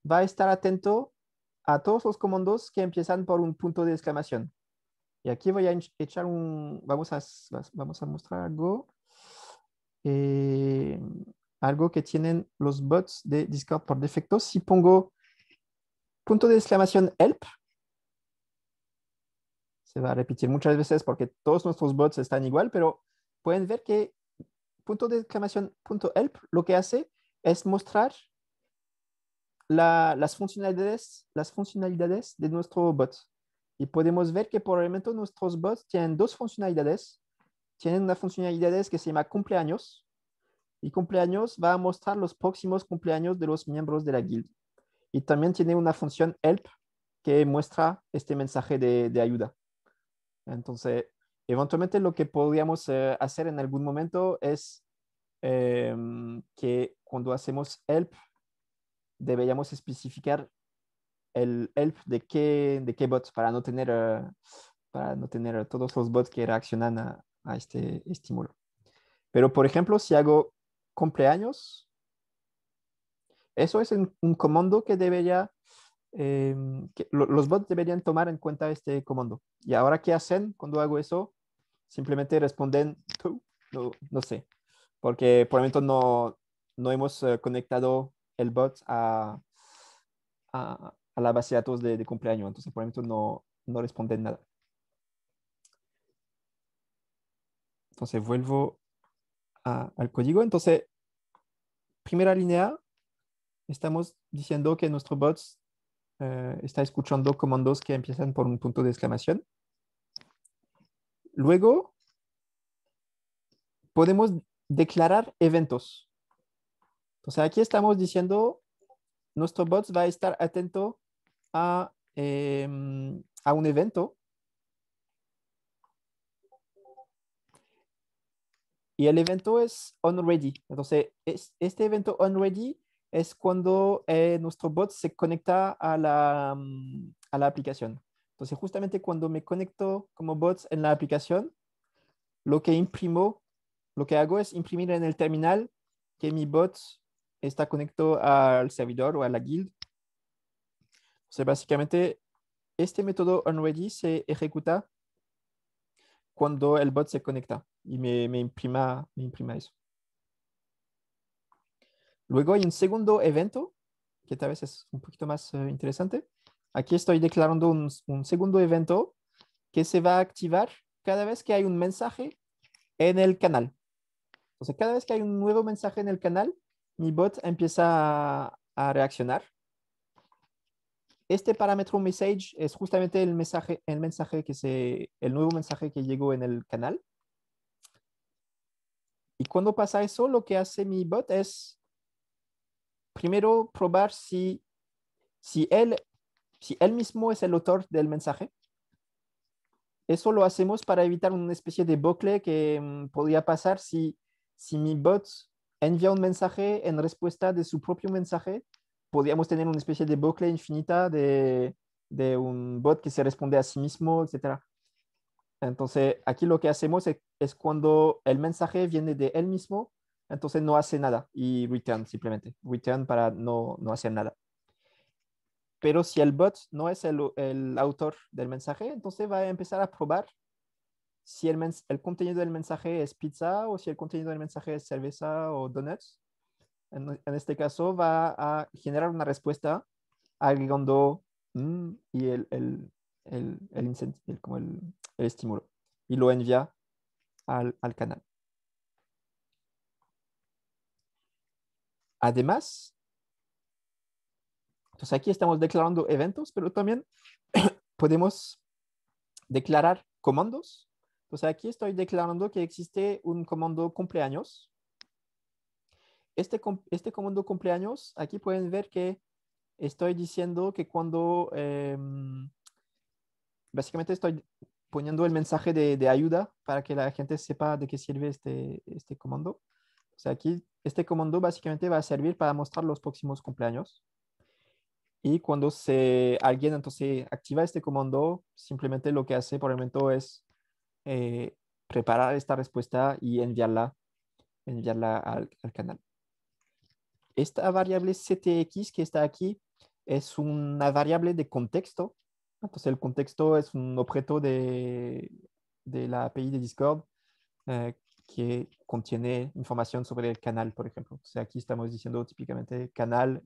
va a estar atento a todos los comandos que empiezan por un punto de exclamación. Y aquí voy a echar un, vamos a, vamos a mostrar algo, eh, algo que tienen los bots de Discord por defecto. Si pongo punto de exclamación help, se va a repetir muchas veces porque todos nuestros bots están igual, pero pueden ver que punto de exclamación punto help lo que hace es mostrar las, funcionalidades, las funcionalidades de nuestro bot. Y podemos ver que por el momento nuestros bots tienen dos funcionalidades. Tienen una funcionalidad que se llama cumpleaños. Y cumpleaños va a mostrar los próximos cumpleaños de los miembros de la guild. Y también tiene una función help que muestra este mensaje de, ayuda. Entonces, eventualmente lo que podríamos eh, hacer en algún momento es em, que cuando hacemos help deberíamos especificar el help de qué, de qué bots para no tener, para no tener todos los bots que reaccionan a, a, este estímulo. Pero, por ejemplo, si hago cumpleaños, eso es un, comando que debería, em, que los bots deberían tomar en cuenta este comando. Y ahora, ¿qué hacen cuando hago eso? Simplemente responden, no, no sé, porque por el momento no, no hemos eh, conectado el bot a, a, la base de datos de, cumpleaños. Entonces, por ejemplo, no, no responde nada. Entonces, vuelvo al código. Entonces, primera línea, estamos diciendo que nuestro bot eh, está escuchando comandos que empiezan por un punto de exclamación. Luego, podemos declarar eventos. Entonces aquí estamos diciendo, nuestro bot va a estar atento em, a, un evento. Y el evento es on ready. Entonces, este evento on ready es cuando eh, nuestro bot se conecta a la, mm, a la aplicación. Entonces, justamente cuando me conecto como bot en la aplicación, lo que imprimo, lo que hago es imprimir en el terminal que mi bot está conectado al servidor o a la guild. O sea, básicamente, este método onReady se ejecuta cuando el bot se conecta y me, imprima, me imprima eso. Luego hay un segundo evento, que tal vez es un poquito más eh, interesante. Aquí estoy declarando un, un segundo evento que se va a activar cada vez que hay un mensaje en el canal. Entonces, cada vez que hay un nuevo mensaje en el canal, mi bot empieza a, reaccionar. Este parámetro message es justamente el mensaje, el mensaje que se, el nuevo mensaje que llegó en el canal. Y cuando pasa eso, lo que hace mi bot es primero probar si, si, él, si él mismo es el autor del mensaje. Eso lo hacemos para evitar una especie de bucle que mm, podría pasar si, si mi bot envía un mensaje en respuesta de su propio mensaje. Podríamos tener una especie de bucle infinita de, de un bot que se responde a sí mismo, etc. Entonces, aquí lo que hacemos es, es, cuando el mensaje viene de él mismo, entonces no hace nada y return simplemente, return para no, no hacer nada. Pero si el bot no es el, el autor del mensaje, entonces va a empezar a probar si el, contenido del mensaje es pizza o si el contenido del mensaje es cerveza o donuts. En, este caso va a generar una respuesta agregando mm, y el, el, el estímulo y lo envía al, al canal. Además, entonces pues aquí estamos declarando eventos, pero también [CLEARS THROAT] podemos declarar comandos entonces aquí estoy declarando que existe un comando cumpleaños. Este, este comando cumpleaños, aquí pueden ver que estoy diciendo que cuando, em, básicamente estoy poniendo el mensaje de, de, ayuda para que la gente sepa de qué sirve este, este comando. O sea, aquí este comando básicamente va a servir para mostrar los próximos cumpleaños. Y cuando se, alguien entonces activa este comando, simplemente lo que hace por el momento es eh, preparar esta respuesta y enviarla, enviarla al, canal. Esta variable ctx que está aquí es una variable de contexto. Entonces el contexto es un objeto de, de la API de Discord eh, que contiene información sobre el canal, por ejemplo. O sea, aquí estamos diciendo típicamente canal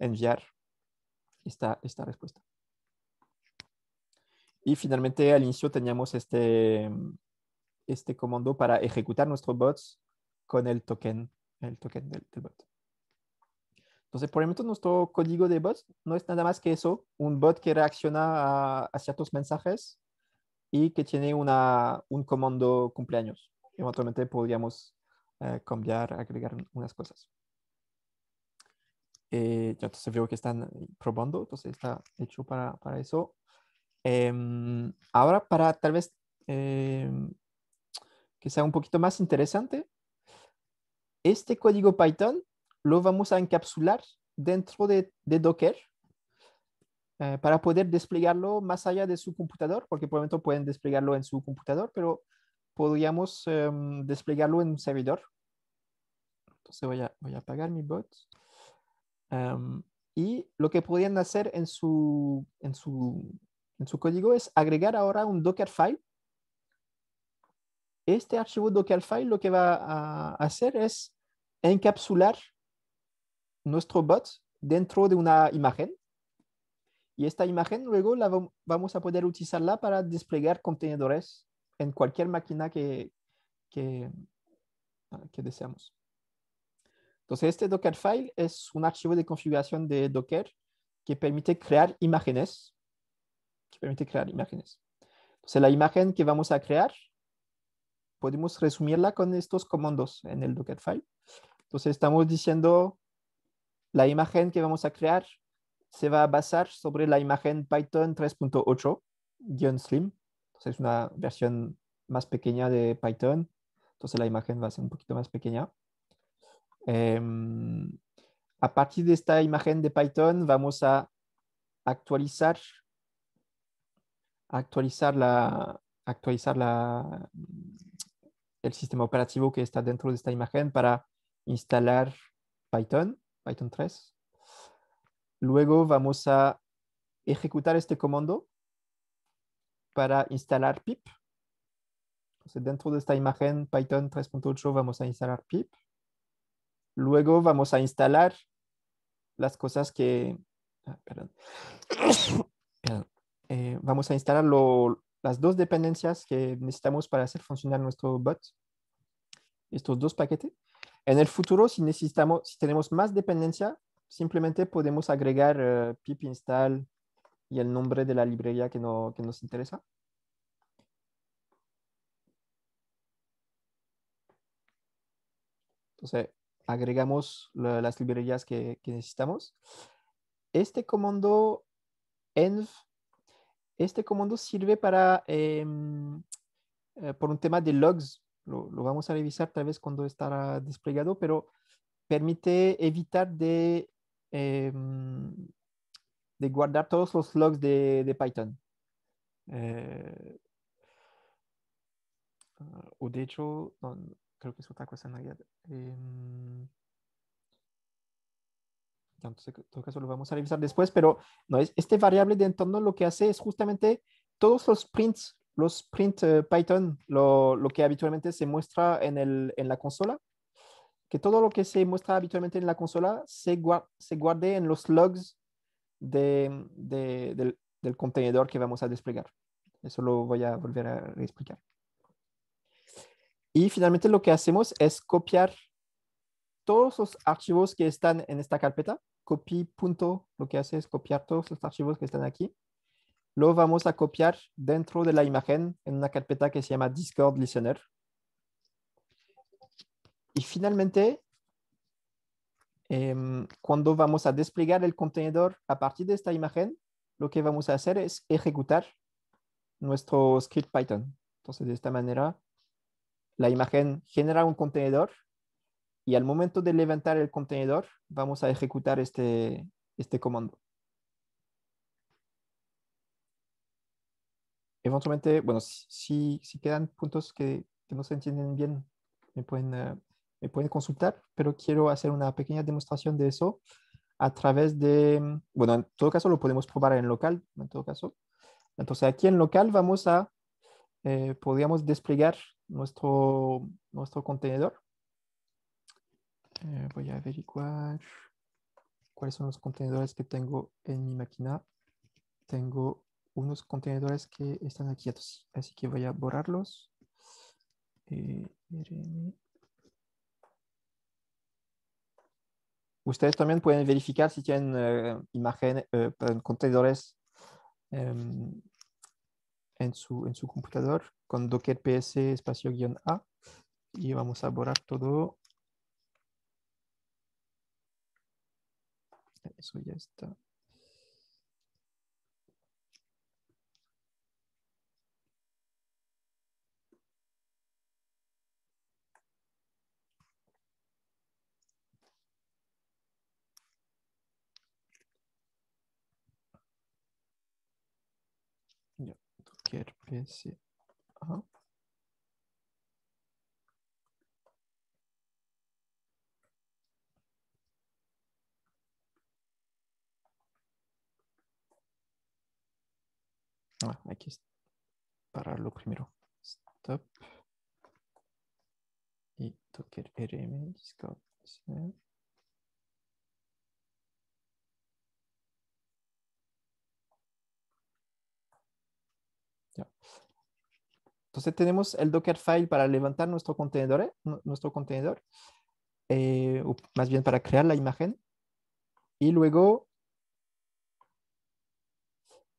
enviar esta, esta respuesta. Y finalmente al inicio teníamos este, este comando para ejecutar nuestro bots con el token, el token del, bot. Entonces, por el momento, nuestro código de bot no es nada más que eso, un bot que reacciona a, ciertos mensajes y que tiene un comando cumpleaños. Eventualmente podríamos eh, cambiar, agregar unas cosas. Eh, entonces veo que están probando, entonces está hecho para, para eso. Em, ahora, para tal vez em, que sea un poquito más interesante, este código Python lo vamos a encapsular dentro de, Docker eh, para poder desplegarlo más allá de su computador, porque por el momento pueden desplegarlo en su computador, pero podríamos em, desplegarlo en un servidor. Entonces voy a, voy a apagar mi bot. y lo que podrían hacer en su, en su en su código es agregar ahora un Dockerfile. Este archivo Dockerfile lo que va a hacer es encapsular nuestro bot dentro de una imagen. Y esta imagen luego la vamos a poder utilizarla para desplegar contenedores en cualquier máquina que, que, deseamos. Entonces, este Dockerfile es un archivo de configuración de Docker que permite crear imágenes permite crear imágenes. Entonces, la imagen que vamos a crear, podemos resumirla con estos comandos en el Dockerfile. Entonces, estamos diciendo la imagen que vamos a crear se va a basar sobre la imagen Python 3.8-slim. Entonces, es una versión más pequeña de Python. Entonces, la imagen va a ser un poquito más pequeña. Em, a partir de esta imagen de Python, vamos a actualizar actualizar, la, actualizar la, el sistema operativo que está dentro de esta imagen para instalar Python, Python 3. Luego vamos a ejecutar este comando para instalar pip. Entonces dentro de esta imagen Python 3.8 vamos a instalar pip. Luego vamos a instalar las cosas que... Ah, perdón. [COUGHS] Eh, vamos a instalar las dos dependencias que necesitamos para hacer funcionar nuestro bot, estos dos paquetes. En el futuro, si necesitamos, si tenemos más dependencia, simplemente podemos agregar eh, pip install y el nombre de la librería que, no, que nos interesa. Entonces, agregamos las librerías que, necesitamos. Este comando env este comando sirve para, em, eh, por un tema de logs, lo, vamos a revisar tal vez cuando estará desplegado, pero permite evitar de, em, guardar todos los logs de, Python. Eh, ah, o de hecho, creo que es otra cosa en em, entonces, en todo caso, lo vamos a revisar después, pero no, es, este variable de entorno lo que hace es justamente todos los prints, los print eh, Python, lo, lo, que habitualmente se muestra en, el, en la consola, que todo lo que se muestra habitualmente en la consola se, se guarde en los logs de, de, del, contenedor que vamos a desplegar. Eso lo voy a volver a explicar. Y finalmente lo que hacemos es copiar todos los archivos que están en esta carpeta, copy punto, lo que hace es copiar todos los archivos que están aquí. Lo vamos a copiar dentro de la imagen en una carpeta que se llama Discord Listener. Y finalmente, em, cuando vamos a desplegar el contenedor a partir de esta imagen, lo que vamos a hacer es ejecutar nuestro script Python. Entonces, de esta manera, la imagen genera un contenedor y al momento de levantar el contenedor, vamos a ejecutar este, este comando. Eventualmente, bueno, si, si quedan puntos que, que, no se entienden bien, me pueden, eh, me consultar, pero quiero hacer una pequeña demostración de eso a través de, bueno, en todo caso lo podemos probar en local, en todo caso. Entonces aquí en local vamos a, eh, podríamos desplegar nuestro, nuestro contenedor eh, voy a averiguar cuáles son los contenedores que tengo en mi máquina. Tengo unos contenedores que están aquí, así que voy a borrarlos. Eh, Ustedes también pueden verificar si tienen eh, contenedores em, en, su, en computador con docker ps espacio-a y vamos a borrar todo. eso ya está. ya cualquier PC. Ajá. Ah, aquí para lo primero. Stop. Y docker Entonces tenemos el Dockerfile para levantar nuestro contenedor, ¿eh? nuestro contenedor eh, más bien para crear la imagen. Y luego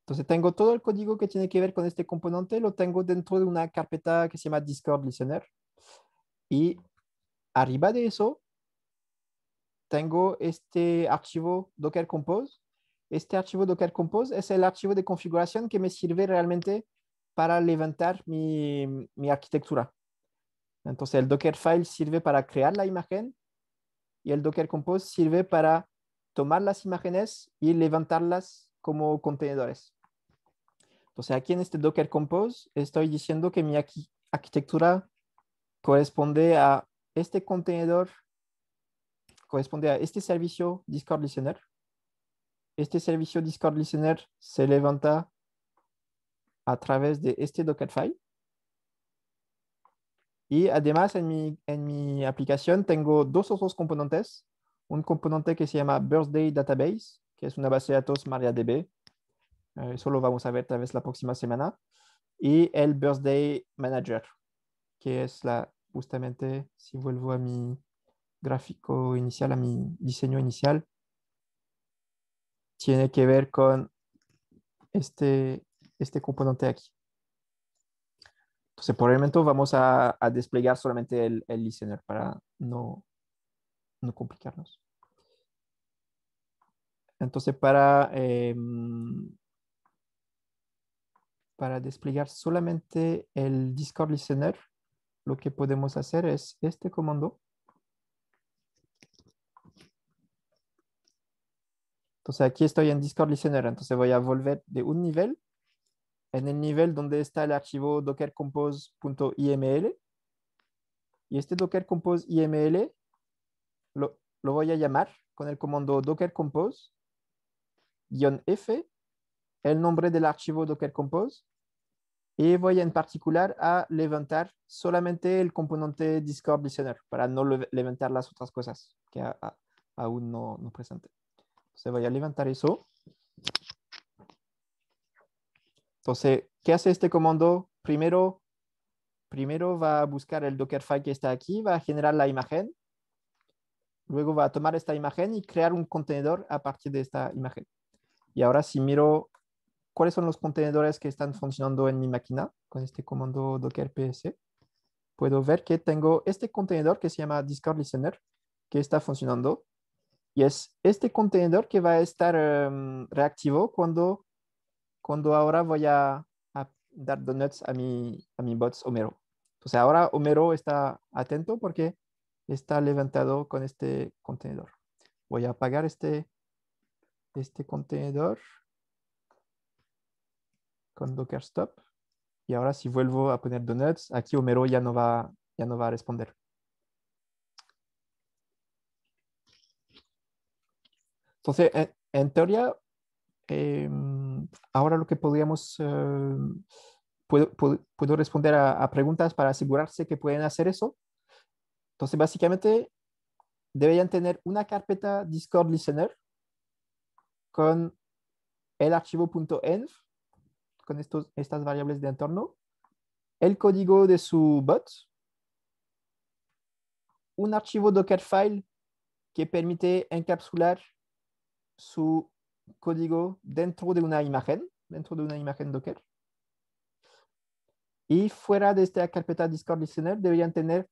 entonces tengo todo el código que tiene que ver con este componente, lo tengo dentro de una carpeta que se llama Discord Listener. Y arriba de eso, tengo este archivo Docker Compose. Este archivo Docker Compose es el archivo de configuración que me sirve realmente para levantar mi, mi arquitectura. Entonces el Docker File sirve para crear la imagen y el Docker Compose sirve para tomar las imágenes y levantarlas como contenedores. Entonces aquí en este Docker Compose estoy diciendo que mi arquitectura corresponde a este contenedor, corresponde a este servicio Discord Listener. Este servicio Discord Listener se levanta a través de este Dockerfile. Y además en mi, en mi aplicación tengo dos otros componentes. Un componente que se llama Birthday Database, que es una base de datos MariaDB eh, eso lo vamos a ver tal vez la próxima semana. Y el Birthday Manager, que es la, justamente, si vuelvo a mi gráfico inicial, a mi diseño inicial, tiene que ver con este, este componente aquí. Entonces, por el momento vamos a, desplegar solamente el, el, listener para no, no complicarnos. Entonces, para em, para desplegar solamente el Discord Listener, lo que podemos hacer es este comando. Entonces aquí estoy en Discord Listener, entonces voy a volver de un nivel en el nivel donde está el archivo docker dockercompose.iml y este dockercompose.iml lo, lo voy a llamar con el comando docker-compose dockercompose-f, el nombre del archivo docker compose y voy en particular a levantar solamente el componente Discord Listener para no levantar las otras cosas que aún no, no presente. Entonces voy a levantar eso. Entonces, ¿qué hace este comando? Primero, primero va a buscar el Dockerfile que está aquí, va a generar la imagen. Luego va a tomar esta imagen y crear un contenedor a partir de esta imagen. Y ahora si miro cuáles son los contenedores que están funcionando en mi máquina con este comando docker ps. Puedo ver que tengo este contenedor que se llama Discord Listener, que está funcionando. Y es este contenedor que va a estar em, reactivo cuando, cuando ahora voy a, dar donuts a mi, a mi bot Homero. Entonces ahora Homero está atento porque está levantado con este contenedor. Voy a apagar este, este contenedor con Docker Stop. Y ahora si vuelvo a poner donuts, aquí Homero ya no va, ya no va a responder. Entonces, en, teoría, em, ahora lo que podríamos, em, puedo, responder a, preguntas para asegurarse que pueden hacer eso. Entonces, básicamente, deberían tener una carpeta Discord Listener con el archivo .env con estos, estas variables de entorno, el código de su bot, un archivo Dockerfile que permite encapsular su código dentro de una imagen, dentro de una imagen Docker. Y fuera de esta carpeta Discord Listener deberían tener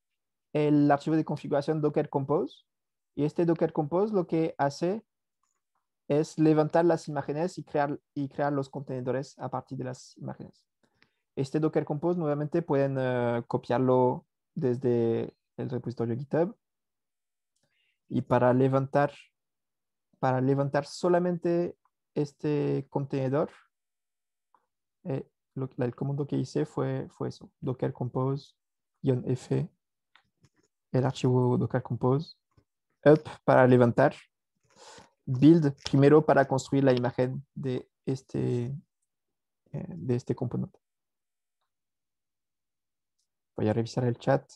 el archivo de configuración Docker Compose. Y este Docker Compose lo que hace es levantar las imágenes y crear, y crear los contenedores a partir de las imágenes. Este Docker Compose nuevamente pueden eh, copiarlo desde el repositorio GitHub. Y para levantar, para levantar solamente este contenedor, eh, lo, el comando que hice fue, fue eso, docker compose-f, el archivo docker compose, up para levantar, build primero para construir la imagen de este, eh, de este componente. Voy a revisar el chat.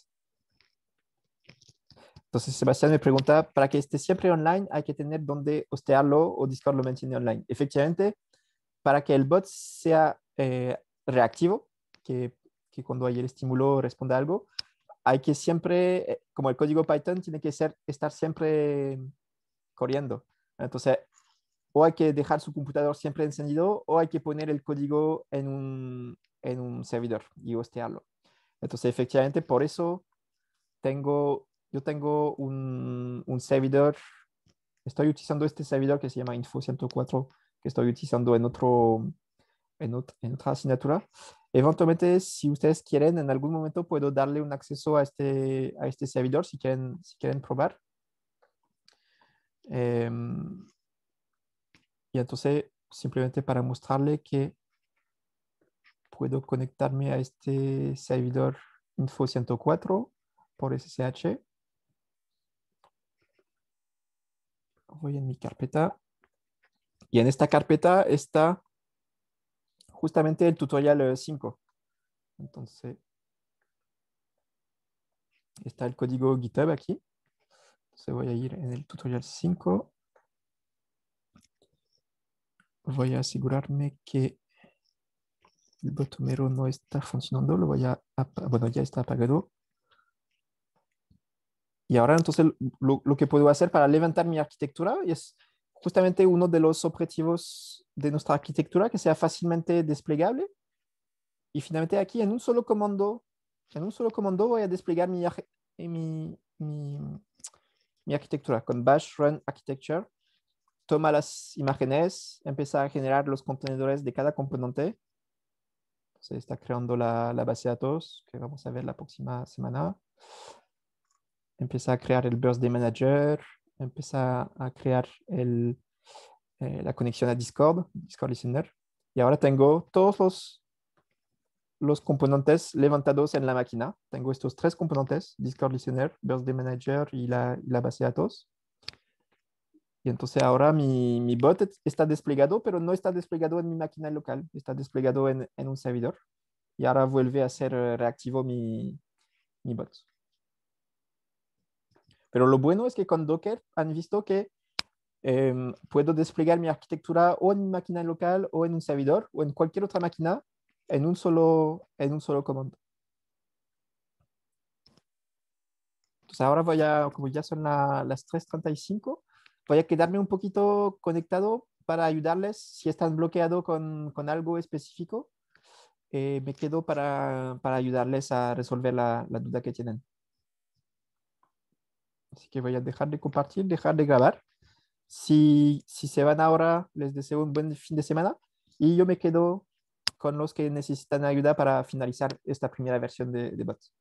Entonces, Sebastián me pregunta, para que esté siempre online, hay que tener donde hostearlo o Discord lo mantiene online. Efectivamente, para que el bot sea eh, reactivo, que, cuando hay el estímulo responda algo, hay que siempre, eh, como el código Python, tiene que ser, estar siempre corriendo. Entonces, o hay que dejar su computador siempre encendido o hay que poner el código en un, en un servidor y hostearlo. Entonces, efectivamente, por eso tengo, yo tengo un, un servidor, estoy utilizando este servidor que se llama Info 104, que estoy utilizando en, otro, en, otro, en otra asignatura. Eventualmente, si ustedes quieren, en algún momento puedo darle un acceso a este, a este servidor si quieren, si quieren probar. Em, y entonces, simplemente para mostrarle que puedo conectarme a este servidor Info 104 por SSH. Voy en mi carpeta. Y en esta carpeta está justamente el tutorial 5. Entonces, está el código GitHub aquí voy a ir en el tutorial 5. Voy a asegurarme que el botomero no está funcionando. Lo voy a, bueno, ya está apagado. Y ahora entonces lo, que puedo hacer para levantar mi arquitectura es justamente uno de los objetivos de nuestra arquitectura, que sea fácilmente desplegable. Y finalmente aquí en un solo comando, en un solo comando voy a desplegar mi, mi, mi mi arquitectura con bash run architecture, toma las imágenes, empieza a generar los contenedores de cada componente. Se está creando la, base de datos que vamos a ver la próxima semana. Empieza a crear el de manager, empieza a crear eh, la conexión a Discord, Discord Listener. Y ahora tengo todos los los componentes levantados en la máquina. Tengo estos tres componentes, Discord Listener, Birthday Manager y la, base de datos. Y entonces ahora mi, mi, bot está desplegado, pero no está desplegado en mi máquina local, está desplegado en, un servidor. Y ahora vuelve a ser eh, reactivo mi, bot. Pero lo bueno es que con Docker han visto que em, puedo desplegar mi arquitectura o en mi máquina local o en un servidor o en cualquier otra máquina en un solo, en un solo comando. Entonces ahora voy a, como ya son las 3.35, voy a quedarme un poquito conectado para ayudarles si están bloqueados con, con, algo específico. Eh, me quedo para, para, ayudarles a resolver la, la duda que tienen. Así que voy a dejar de compartir, dejar de grabar. Si, si, se van ahora, les deseo un buen fin de semana y yo me quedo con los que necesitan ayuda para finalizar esta primera versión de, bots.